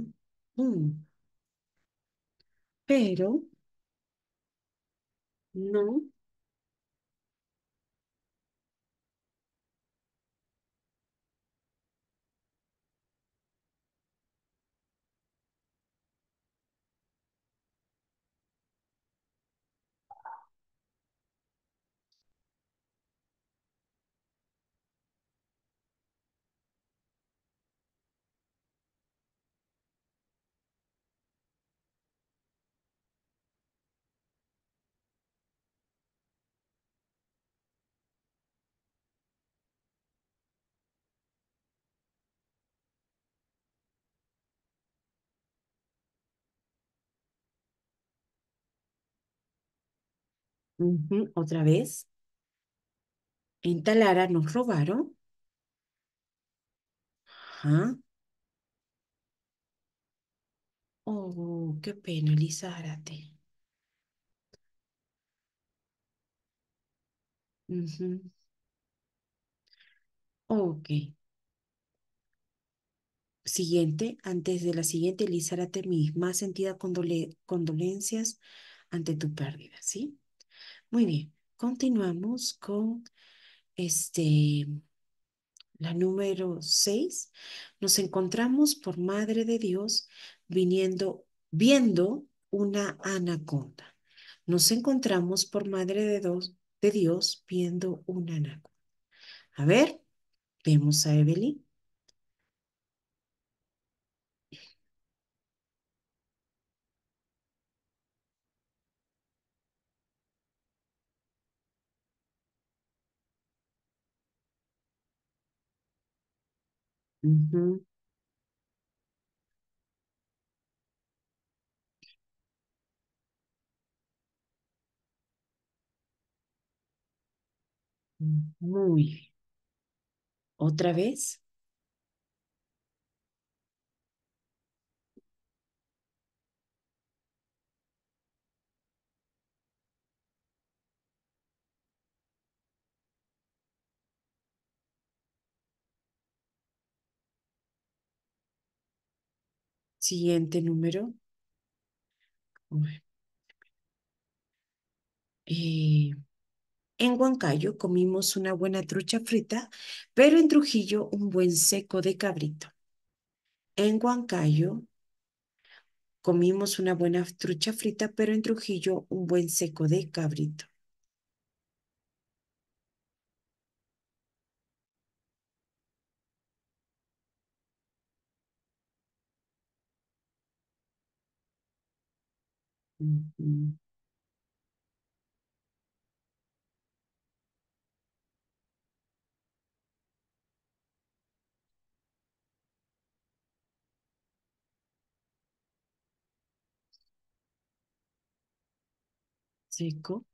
[SPEAKER 1] Pero no otra vez. En Talara nos robaron. Ajá. Oh, qué pena, Lizárate. Ok. Siguiente, antes de la siguiente, Lizárate, mis más sentidas condolencias ante tu pérdida, ¿sí? Muy bien, continuamos con este, la número 6. Nos encontramos por Madre de Dios viniendo, viendo una anaconda. Nos encontramos por Madre de, dos, de Dios viendo una anaconda. A ver, vemos a Evelyn. Muy. ¿Otra vez? Siguiente número. Eh, en Huancayo comimos una buena trucha frita, pero en Trujillo un buen seco de cabrito. En Huancayo comimos una buena trucha frita, pero en Trujillo un buen seco de cabrito. Seco.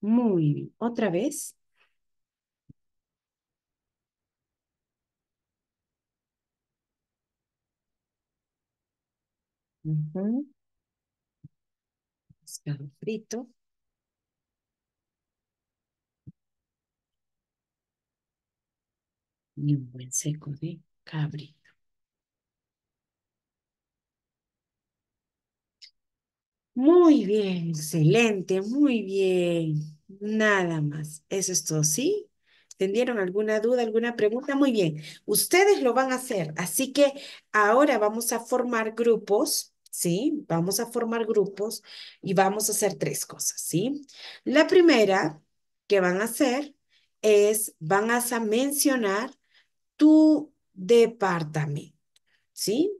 [SPEAKER 1] Muy bien. Otra vez. Y un buen seco de cabrito. Muy bien, excelente, muy bien. Nada más. Eso es todo, ¿sí? ¿Tendieron alguna duda, alguna pregunta? Muy bien. Ustedes lo van a hacer, así que ahora vamos a formar grupos ¿sí? Vamos a formar grupos y vamos a hacer tres cosas, ¿sí? La primera que van a hacer es, van a mencionar tu departamento, ¿sí?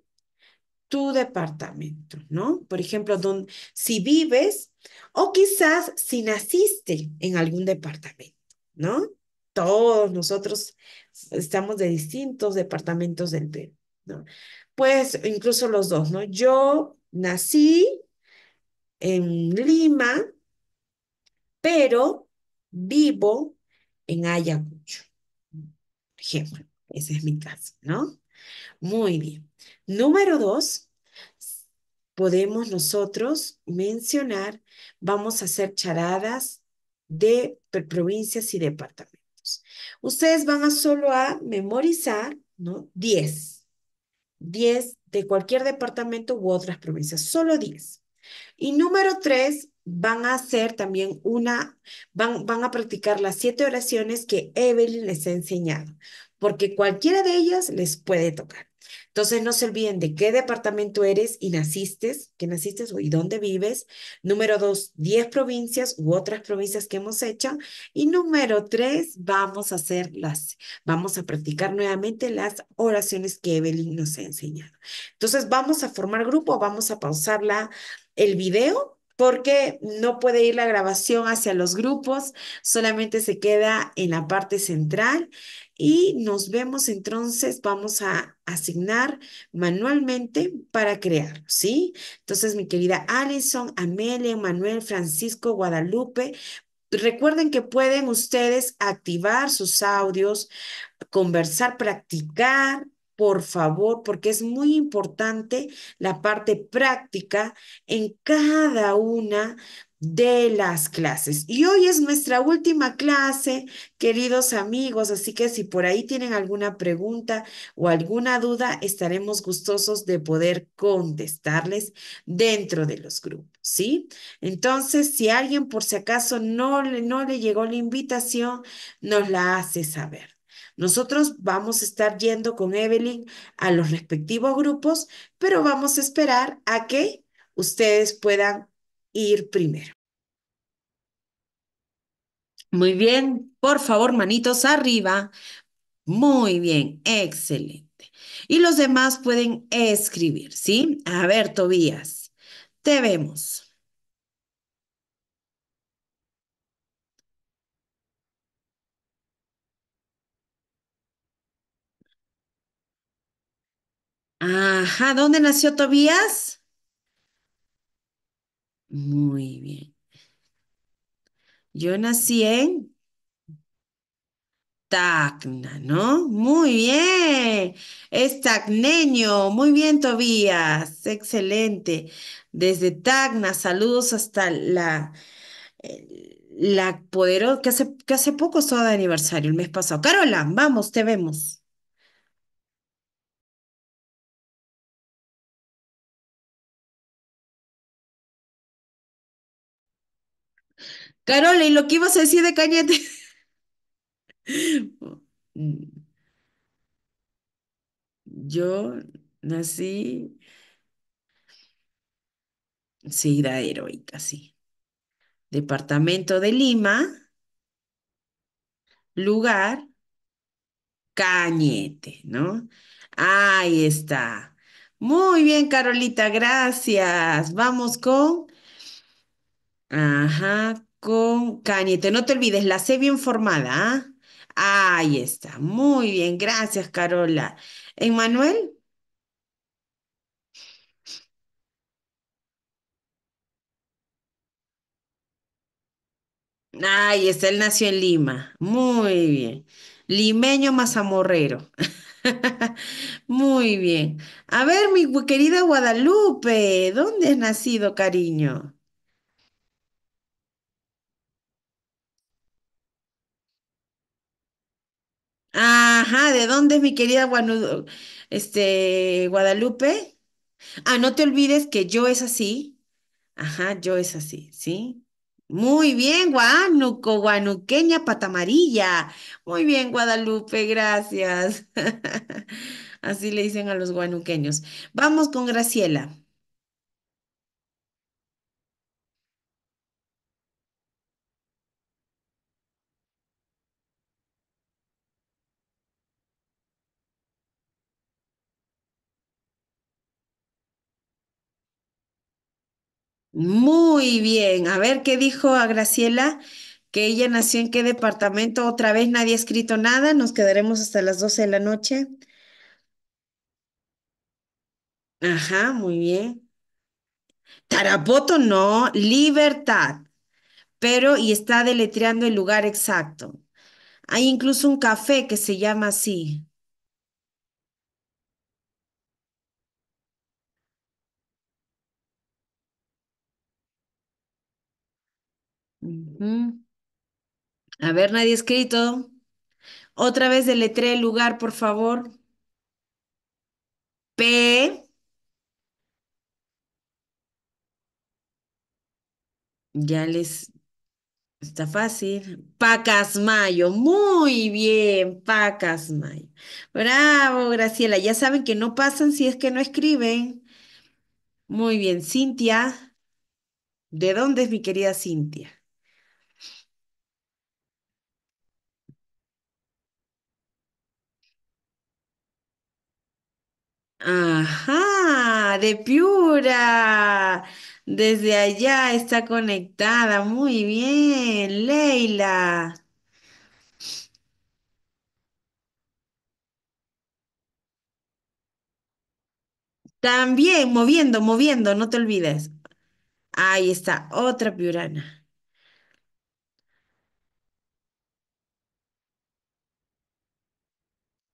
[SPEAKER 1] Tu departamento, ¿no? Por ejemplo, si vives o quizás si naciste en algún departamento, ¿no? Todos nosotros estamos de distintos departamentos del Perú, ¿no? pues incluso los dos, ¿no? Yo nací en Lima, pero vivo en Ayacucho. Por ejemplo, ese es mi caso, ¿no? Muy bien. Número dos, podemos nosotros mencionar, vamos a hacer charadas de provincias y departamentos. Ustedes van a solo a memorizar, ¿no? Diez. 10 de cualquier departamento u otras provincias, solo 10. Y número 3, van a hacer también una, van, van a practicar las siete oraciones que Evelyn les ha enseñado, porque cualquiera de ellas les puede tocar. Entonces no se olviden de qué departamento eres y naciste, que naciste y dónde vives. Número dos, 10 provincias u otras provincias que hemos hecho. Y número tres, vamos a hacer las, vamos a practicar nuevamente las oraciones que Evelyn nos ha enseñado. Entonces vamos a formar grupo, vamos a pausar la, el video porque no puede ir la grabación hacia los grupos, solamente se queda en la parte central y nos vemos entonces, vamos a asignar manualmente para crear, ¿sí? Entonces, mi querida Alison, Amelia, Manuel, Francisco, Guadalupe, Recuerden que pueden ustedes activar sus audios, conversar, practicar, por favor, porque es muy importante la parte práctica en cada una de las clases. Y hoy es nuestra última clase, queridos amigos, así que si por ahí tienen alguna pregunta o alguna duda, estaremos gustosos de poder contestarles dentro de los grupos, ¿sí? Entonces, si alguien por si acaso no le, no le llegó la invitación, nos la hace saber. Nosotros vamos a estar yendo con Evelyn a los respectivos grupos, pero vamos a esperar a que ustedes puedan ir primero. Muy bien, por favor, manitos arriba. Muy bien, excelente. Y los demás pueden escribir, ¿sí? A ver, Tobías, te vemos. Ajá, ¿dónde nació Tobías? Muy bien. Yo nací en Tacna, ¿no? Muy bien. Es tacneño. Muy bien, Tobías. Excelente. Desde Tacna, saludos hasta la, eh, la poderosa, que hace, que hace poco estaba de aniversario, el mes pasado. Carola, vamos, te vemos. Carole, ¿y lo que ibas a decir de Cañete? Yo nací. Sí, da heroica, sí. Departamento de Lima, lugar, Cañete, ¿no? Ahí está. Muy bien, Carolita, gracias. Vamos con. Ajá, con Cañete. No te olvides, la C bien formada. ¿ah? Ahí está. Muy bien, gracias, Carola. Emanuel. Ahí está, él nació en Lima. Muy bien. Limeño mazamorrero. Muy bien. A ver, mi querida Guadalupe, ¿dónde has nacido, cariño? Ajá, ¿de dónde es mi querida este, Guadalupe? Ah, no te olvides que yo es así. Ajá, yo es así, ¿sí? Muy bien, Guanuco, guanuqueña patamarilla. Muy bien, Guadalupe, gracias. Así le dicen a los guanuqueños. Vamos con Graciela. Muy bien. A ver qué dijo a Graciela, que ella nació en qué departamento. Otra vez nadie ha escrito nada. Nos quedaremos hasta las 12 de la noche. Ajá, muy bien. Tarapoto no, Libertad. Pero y está deletreando el lugar exacto. Hay incluso un café que se llama así. A ver, nadie ha escrito. Otra vez deletré el lugar, por favor. P, ya les está fácil. Pacasmayo, muy bien, Pacasmayo. Bravo, Graciela. Ya saben que no pasan si es que no escriben. Muy bien, Cintia. ¿De dónde es mi querida Cintia? Ajá, de Piura. Desde allá está conectada. Muy bien, Leila. También moviendo, moviendo, no te olvides. Ahí está, otra piurana.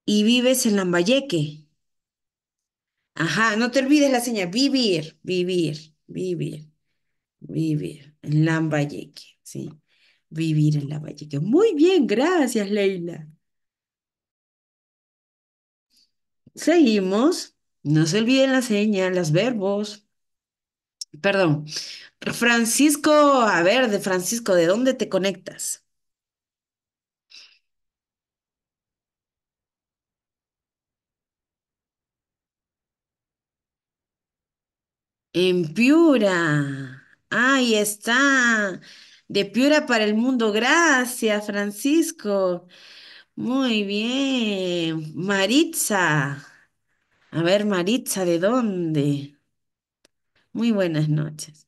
[SPEAKER 1] Y vives en Lambayeque. Ajá, no te olvides la señal. Vivir, vivir, vivir, vivir en Lambayeque, sí. Vivir en la Lambayeque. Muy bien, gracias, Leila. Seguimos. No se olviden la señal, los verbos. Perdón. Francisco, a ver, de Francisco, ¿de dónde te conectas? En Piura. Ahí está. De Piura para el mundo. Gracias, Francisco. Muy bien. Maritza. A ver, Maritza, ¿de dónde? Muy buenas noches.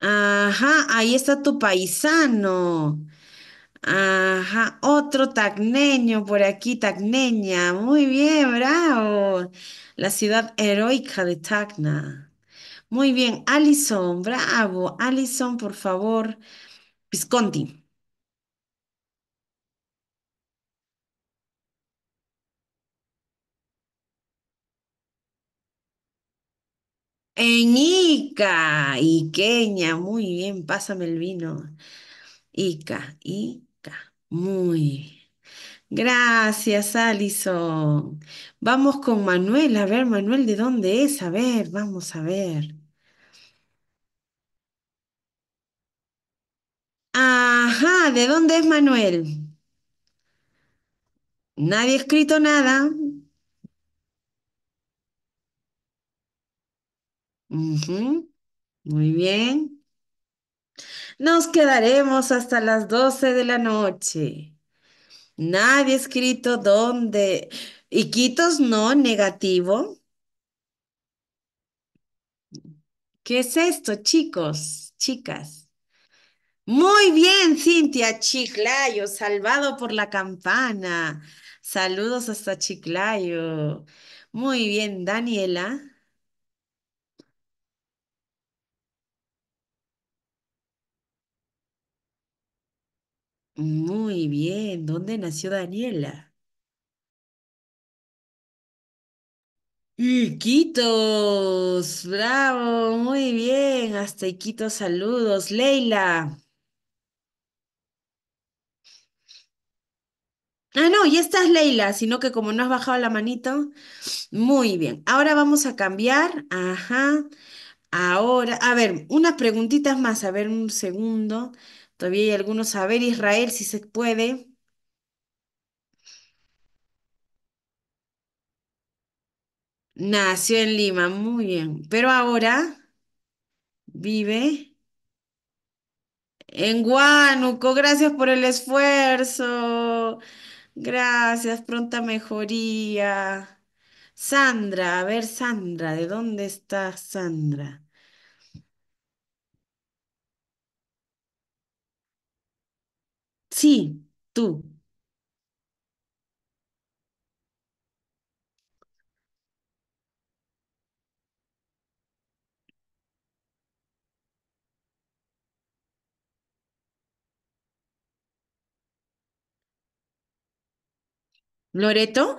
[SPEAKER 1] Ajá, ahí está tu paisano. Ajá, otro tacneño por aquí, tacneña. Muy bien, bravo. La ciudad heroica de Tacna. Muy bien, Alison, bravo. Alison, por favor. Visconti. Ica, Iqueña. Muy bien, pásame el vino. Ica, y muy. Gracias, Alison. Vamos con Manuel. A ver, Manuel, ¿de dónde es? A ver, vamos a ver. Ajá, ¿de dónde es Manuel? Nadie ha escrito nada. Muy bien. Nos quedaremos hasta las 12 de la noche. Nadie ha escrito dónde. Iquitos no, negativo. ¿Qué es esto, chicos, chicas? Muy bien, Cintia Chiclayo, salvado por la campana. Saludos hasta Chiclayo. Muy bien, Daniela. Muy bien. ¿Dónde nació Daniela? Iquitos, bravo, muy bien. Hasta Iquitos, saludos. Leila. Ah, no, ya estás Leila, sino que como no has bajado la manito. Muy bien. Ahora vamos a cambiar. Ajá. Ahora, a ver, unas preguntitas más. A ver, un segundo. Todavía hay algunos a ver, Israel, si se puede. Nació en Lima, muy bien. Pero ahora vive en Huánuco. Gracias por el esfuerzo. Gracias, pronta mejoría. Sandra, a ver, Sandra, ¿de dónde está Sandra? Sí, tú. Loreto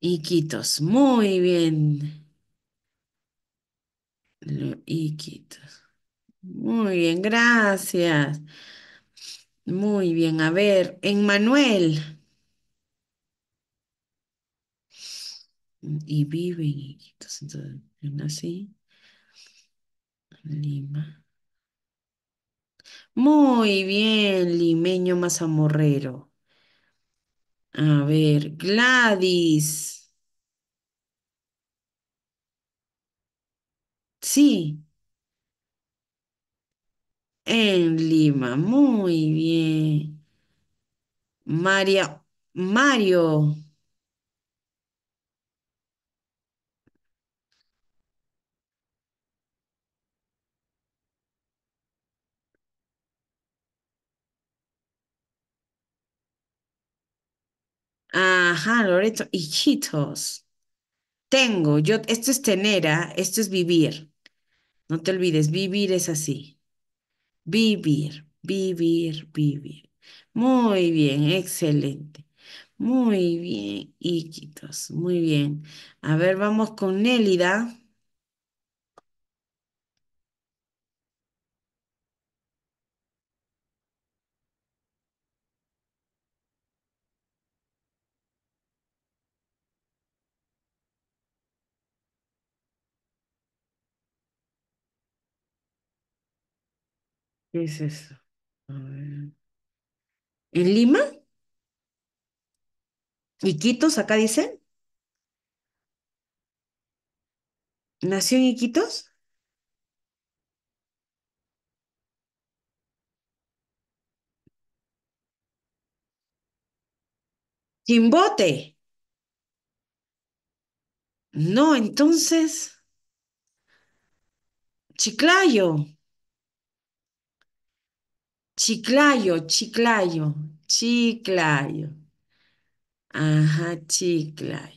[SPEAKER 1] Iquitos. Muy bien. Iquitos. Muy bien, gracias. Muy bien, a ver, Emmanuel. Y vive en entonces yo Lima. Muy bien, limeño mazamorrero. A ver, Gladys. Sí, en Lima, muy bien. María, Mario, ajá, Loreto, hijitos. Tengo, yo, esto es tener, ¿ah? Esto es vivir. No te olvides, vivir es así. Vivir, vivir, vivir. Muy bien, excelente. Muy bien, Iquitos, muy bien. A ver, vamos con Nélida. es eso? ¿En Lima? ¿Iquitos acá dicen? ¿Nació en Iquitos? Chimbote. No, entonces. Chiclayo. Chiclayo, Chiclayo, Chiclayo. Ajá, Chiclayo.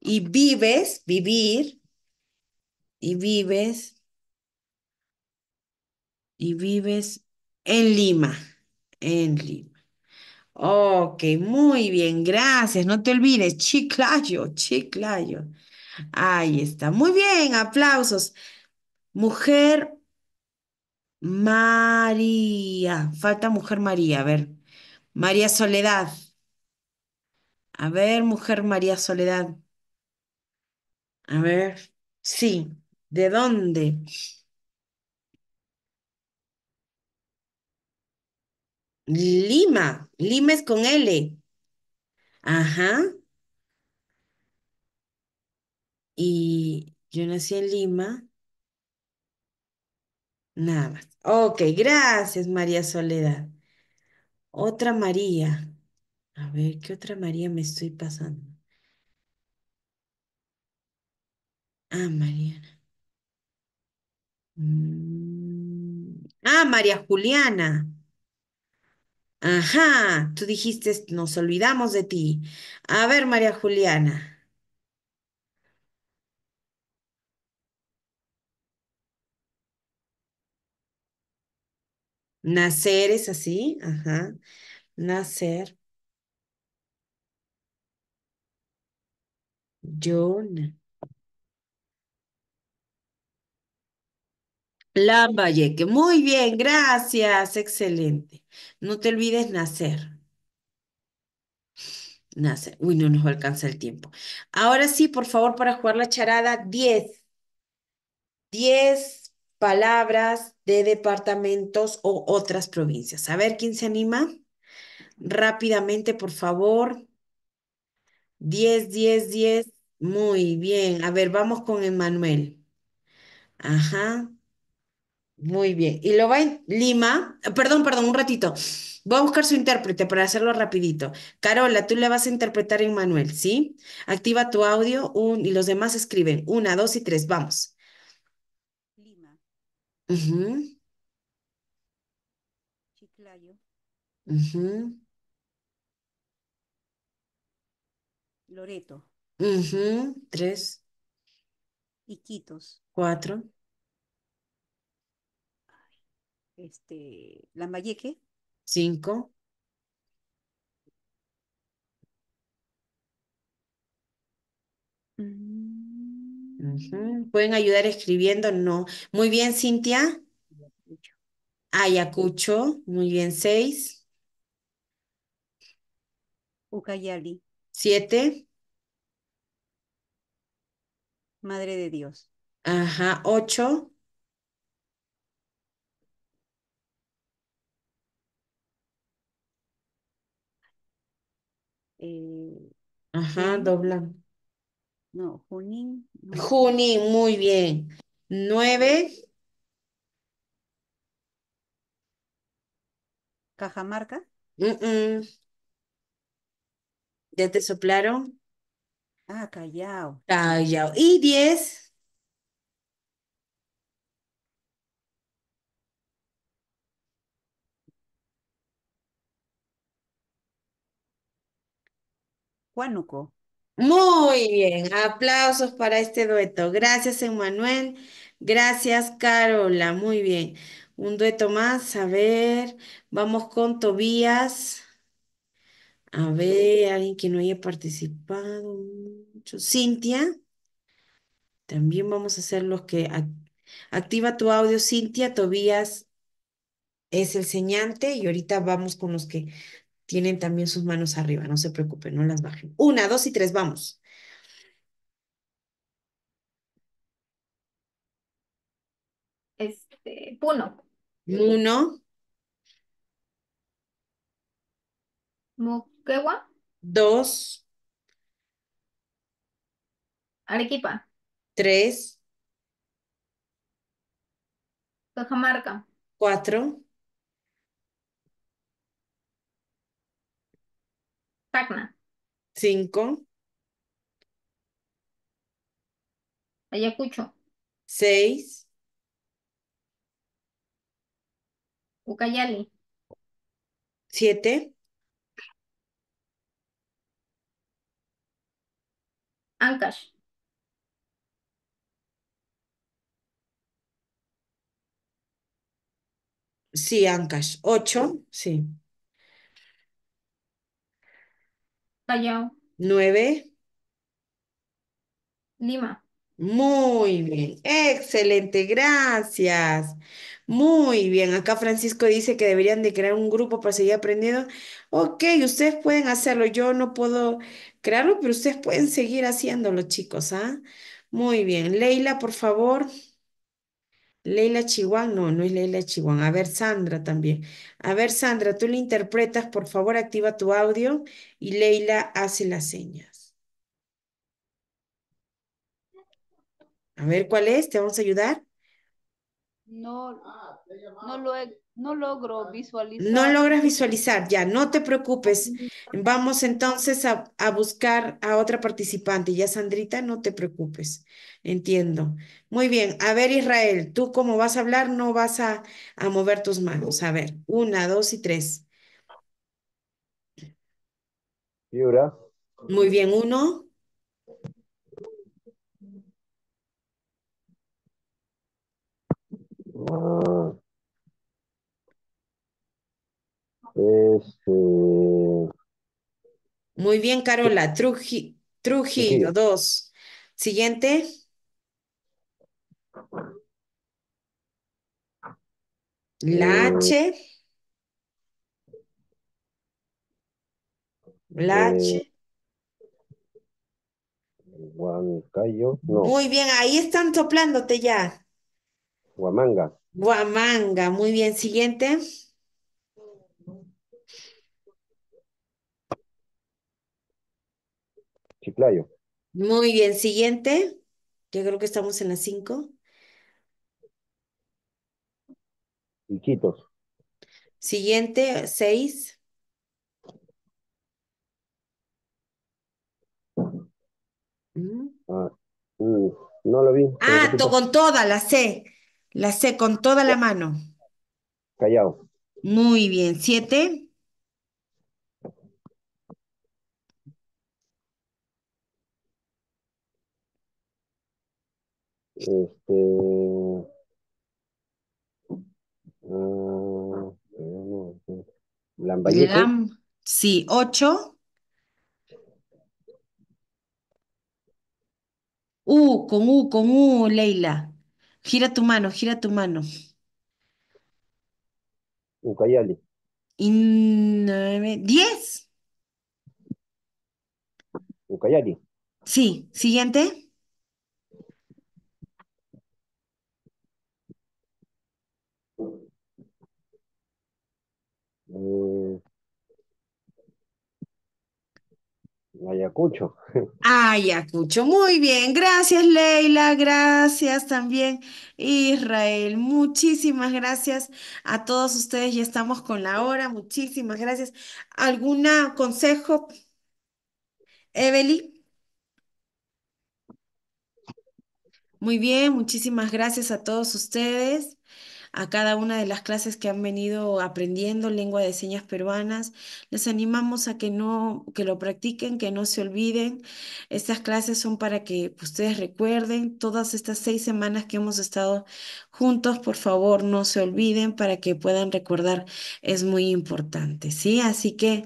[SPEAKER 1] Y vives, vivir, y vives, y vives en Lima, en Lima. Ok, muy bien, gracias. No te olvides, Chiclayo, Chiclayo. Ahí está. Muy bien, aplausos. Mujer María. Falta mujer María. A ver. María Soledad. A ver, mujer María Soledad. A ver. Sí. ¿De dónde? Lima. Lima es con L. Ajá. Y yo nací en Lima. Nada más. Ok, gracias, María Soledad. Otra María. A ver, ¿qué otra María me estoy pasando? Ah, Mariana. Mm. Ah, María Juliana. Ajá, tú dijiste, nos olvidamos de ti. A ver, María Juliana. Nacer es así, ajá. Nacer. Yo. Lambayeque. Muy bien, gracias. Excelente. No te olvides nacer. Nacer. Uy, no nos alcanza el tiempo. Ahora sí, por favor, para jugar la charada, 10. 10 palabras de departamentos o otras provincias. A ver, ¿quién se anima? Rápidamente, por favor. 10, 10, 10. Muy bien. A ver, vamos con Emanuel. Ajá. Muy bien. Y lo va en Lima. Perdón, perdón, un ratito. Voy a buscar su intérprete para hacerlo rapidito. Carola, tú le vas a interpretar a Emanuel, ¿sí? Activa tu audio un, y los demás escriben. Una, dos y tres. Vamos. Chiclayo, ujú, Loreto, ujú, Tres, Iquitos, cuatro, este, Lambayeque, cinco, Mm. Pueden ayudar escribiendo, no. Muy bien, Cintia. Ayacucho, muy bien, seis. Ucayali, Siete. Madre de Dios. Ajá, ocho. Eh, Ajá, doblan. No, Junín. muy bien. Nueve. Cajamarca. ¿Ya te soplaron? Ah, Callao. Callao. ¿Y diez? Huánuco. Muy bien, aplausos para este dueto. Gracias, Emanuel. Gracias, Carola. Muy bien. Un dueto más. A ver, vamos con Tobías. A ver, alguien que no haya participado mucho. Cintia, también vamos a hacer los que activa tu audio, Cintia. Tobías es el señante y ahorita vamos con los que tienen también sus manos arriba, no se preocupen, no las bajen. Una, dos y tres, vamos. Este, Puno. Uno. Moquegua. Dos. Arequipa. Tres. Cajamarca. Cuatro. Tacna. Cinco. Ayacucho. Seis. Ucayali. Siete. Ancash. Sí, Ancash. Ocho, sí. 9 Nueve. Lima. Muy bien, excelente, gracias. Muy bien, acá Francisco dice que deberían de crear un grupo para seguir aprendiendo. Ok, ustedes pueden hacerlo, yo no puedo crearlo, pero ustedes pueden seguir haciéndolo, chicos, ¿ah? Muy bien, Leila, por favor. Leila Chihuahua, no, no es Leila Chihuahua. A ver, Sandra también. A ver, Sandra, tú le interpretas, por favor, activa tu audio y Leila hace las señas. A ver, ¿cuál es? ¿Te vamos a ayudar? No, no, lo no logro visualizar. No logras visualizar, ya, no te preocupes. Vamos entonces a, a buscar a otra participante. Ya, Sandrita, no te preocupes. Entiendo. Muy bien. A ver, Israel, tú cómo vas a hablar, no vas a, a mover tus manos. A ver, una, dos y tres. Yura. Muy bien, uno. Ah, este... Muy bien, Carola. Trujillo, dos. Siguiente. Blache, eh, Blache, Guancayo. Muy bien, ahí están soplándote ya. Guamanga. Guamanga, muy bien. Siguiente. Chiclayo. Muy bien, siguiente. Yo creo que estamos en las cinco. Siguiente, seis. Ah, mm, no lo vi. Ah, to con toda, la C. La C, con toda la oh. mano. Callao. Muy bien. Siete. Este... Lambayeque. sí, ocho. U, con U, con U, Leila. Gira tu mano, gira tu mano. Ucayali. Y nueve, diez. Ucayali. Sí, siguiente. Eh, Ayacucho. Ayacucho, muy bien. Gracias, Leila. Gracias también, Israel. Muchísimas gracias a todos ustedes. Ya estamos con la hora. Muchísimas gracias. ¿Algún consejo, Evely? Muy bien, muchísimas gracias a todos ustedes a cada una de las clases que han venido aprendiendo lengua de señas peruanas. Les animamos a que no que lo practiquen, que no se olviden. Estas clases son para que ustedes recuerden todas estas seis semanas que hemos estado juntos. Por favor, no se olviden para que puedan recordar. Es muy importante, ¿sí? Así que...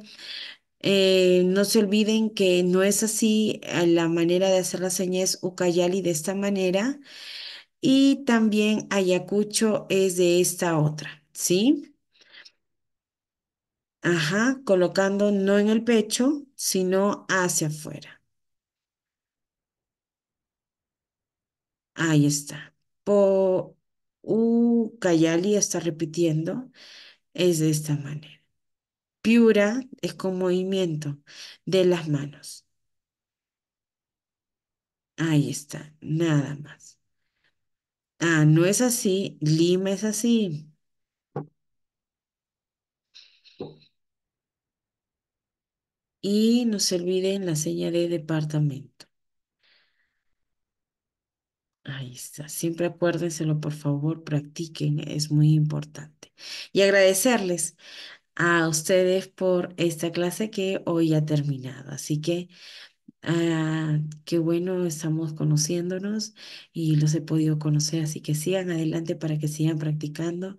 [SPEAKER 1] Eh, no se olviden que no es así eh, la manera de hacer la señas ucayali de esta manera y también Ayacucho es de esta otra, ¿sí? Ajá, colocando no en el pecho, sino hacia afuera. Ahí está. Po U está repitiendo, es de esta manera. Piura es con movimiento de las manos. Ahí está, nada más. Ah, no es así. Lima es así. Y no se olviden la seña de departamento. Ahí está. Siempre acuérdenselo, por favor, practiquen, es muy importante. Y agradecerles a ustedes por esta clase que hoy ha terminado. Así que Ah, qué bueno, estamos conociéndonos y los he podido conocer, así que sigan adelante para que sigan practicando,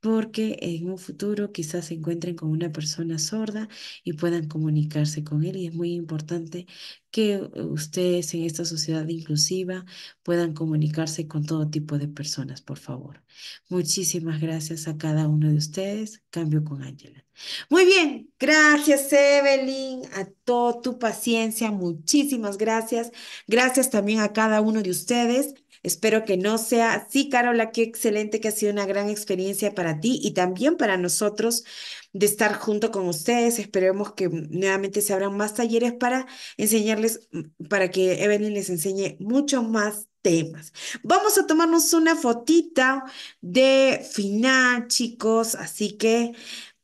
[SPEAKER 1] porque en un futuro quizás se encuentren con una persona sorda y puedan comunicarse con él. Y es muy importante que ustedes en esta sociedad inclusiva puedan comunicarse con todo tipo de personas, por favor. Muchísimas gracias a cada uno de ustedes. Cambio con Ángela. Muy bien, gracias Evelyn, a toda tu paciencia, muchísimas gracias. Gracias también a cada uno de ustedes. Espero que no sea así, Carola, qué excelente que ha sido una gran experiencia para ti y también para nosotros de estar junto con ustedes. Esperemos que nuevamente se abran más talleres para enseñarles, mm, para que Evelyn les enseñe muchos más temas. Vamos a tomarnos una fotita de final, chicos, así que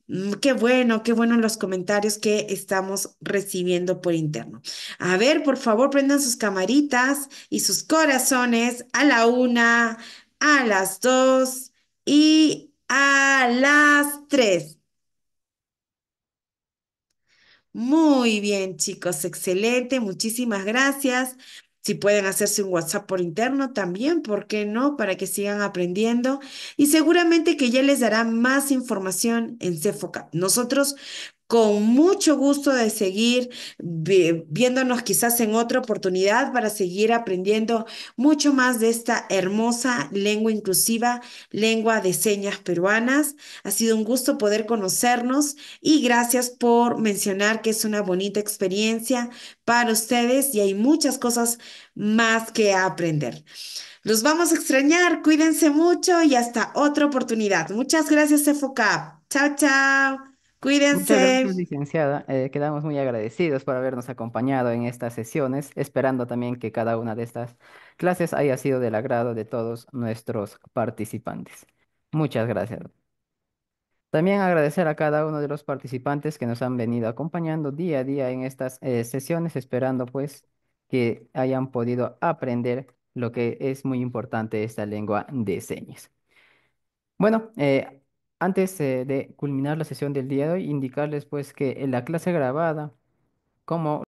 [SPEAKER 1] Mm, qué bueno, qué bueno los comentarios que estamos recibiendo por interno. A ver, por favor, prendan sus camaritas y sus corazones a la una, a las dos y a las tres. Muy bien, chicos, excelente, muchísimas gracias. Si pueden hacerse un WhatsApp por interno también, ¿por qué no? Para que sigan aprendiendo y seguramente que ya les dará más información en CFOCAP. Nosotros con mucho gusto de seguir viéndonos quizás en otra oportunidad para seguir aprendiendo mucho más de esta hermosa lengua inclusiva, lengua de señas peruanas. Ha sido un gusto poder conocernos y gracias por mencionar que es una bonita experiencia para ustedes y hay muchas cosas más que aprender. Los vamos a extrañar, cuídense mucho y hasta otra oportunidad. Muchas gracias, EFOCAP. Chao, chao. Cuídense. Muchas gracias, licenciada. Eh, quedamos muy agradecidos por habernos acompañado en estas sesiones, esperando también que cada una de estas clases haya sido del agrado de todos nuestros participantes. Muchas gracias. También agradecer a cada uno de los participantes que nos han venido acompañando día a día en estas eh, sesiones, esperando pues que hayan podido aprender lo que es muy importante esta lengua de señas. Bueno, eh, antes eh, de culminar la sesión del día de hoy, indicarles pues que en la clase grabada, como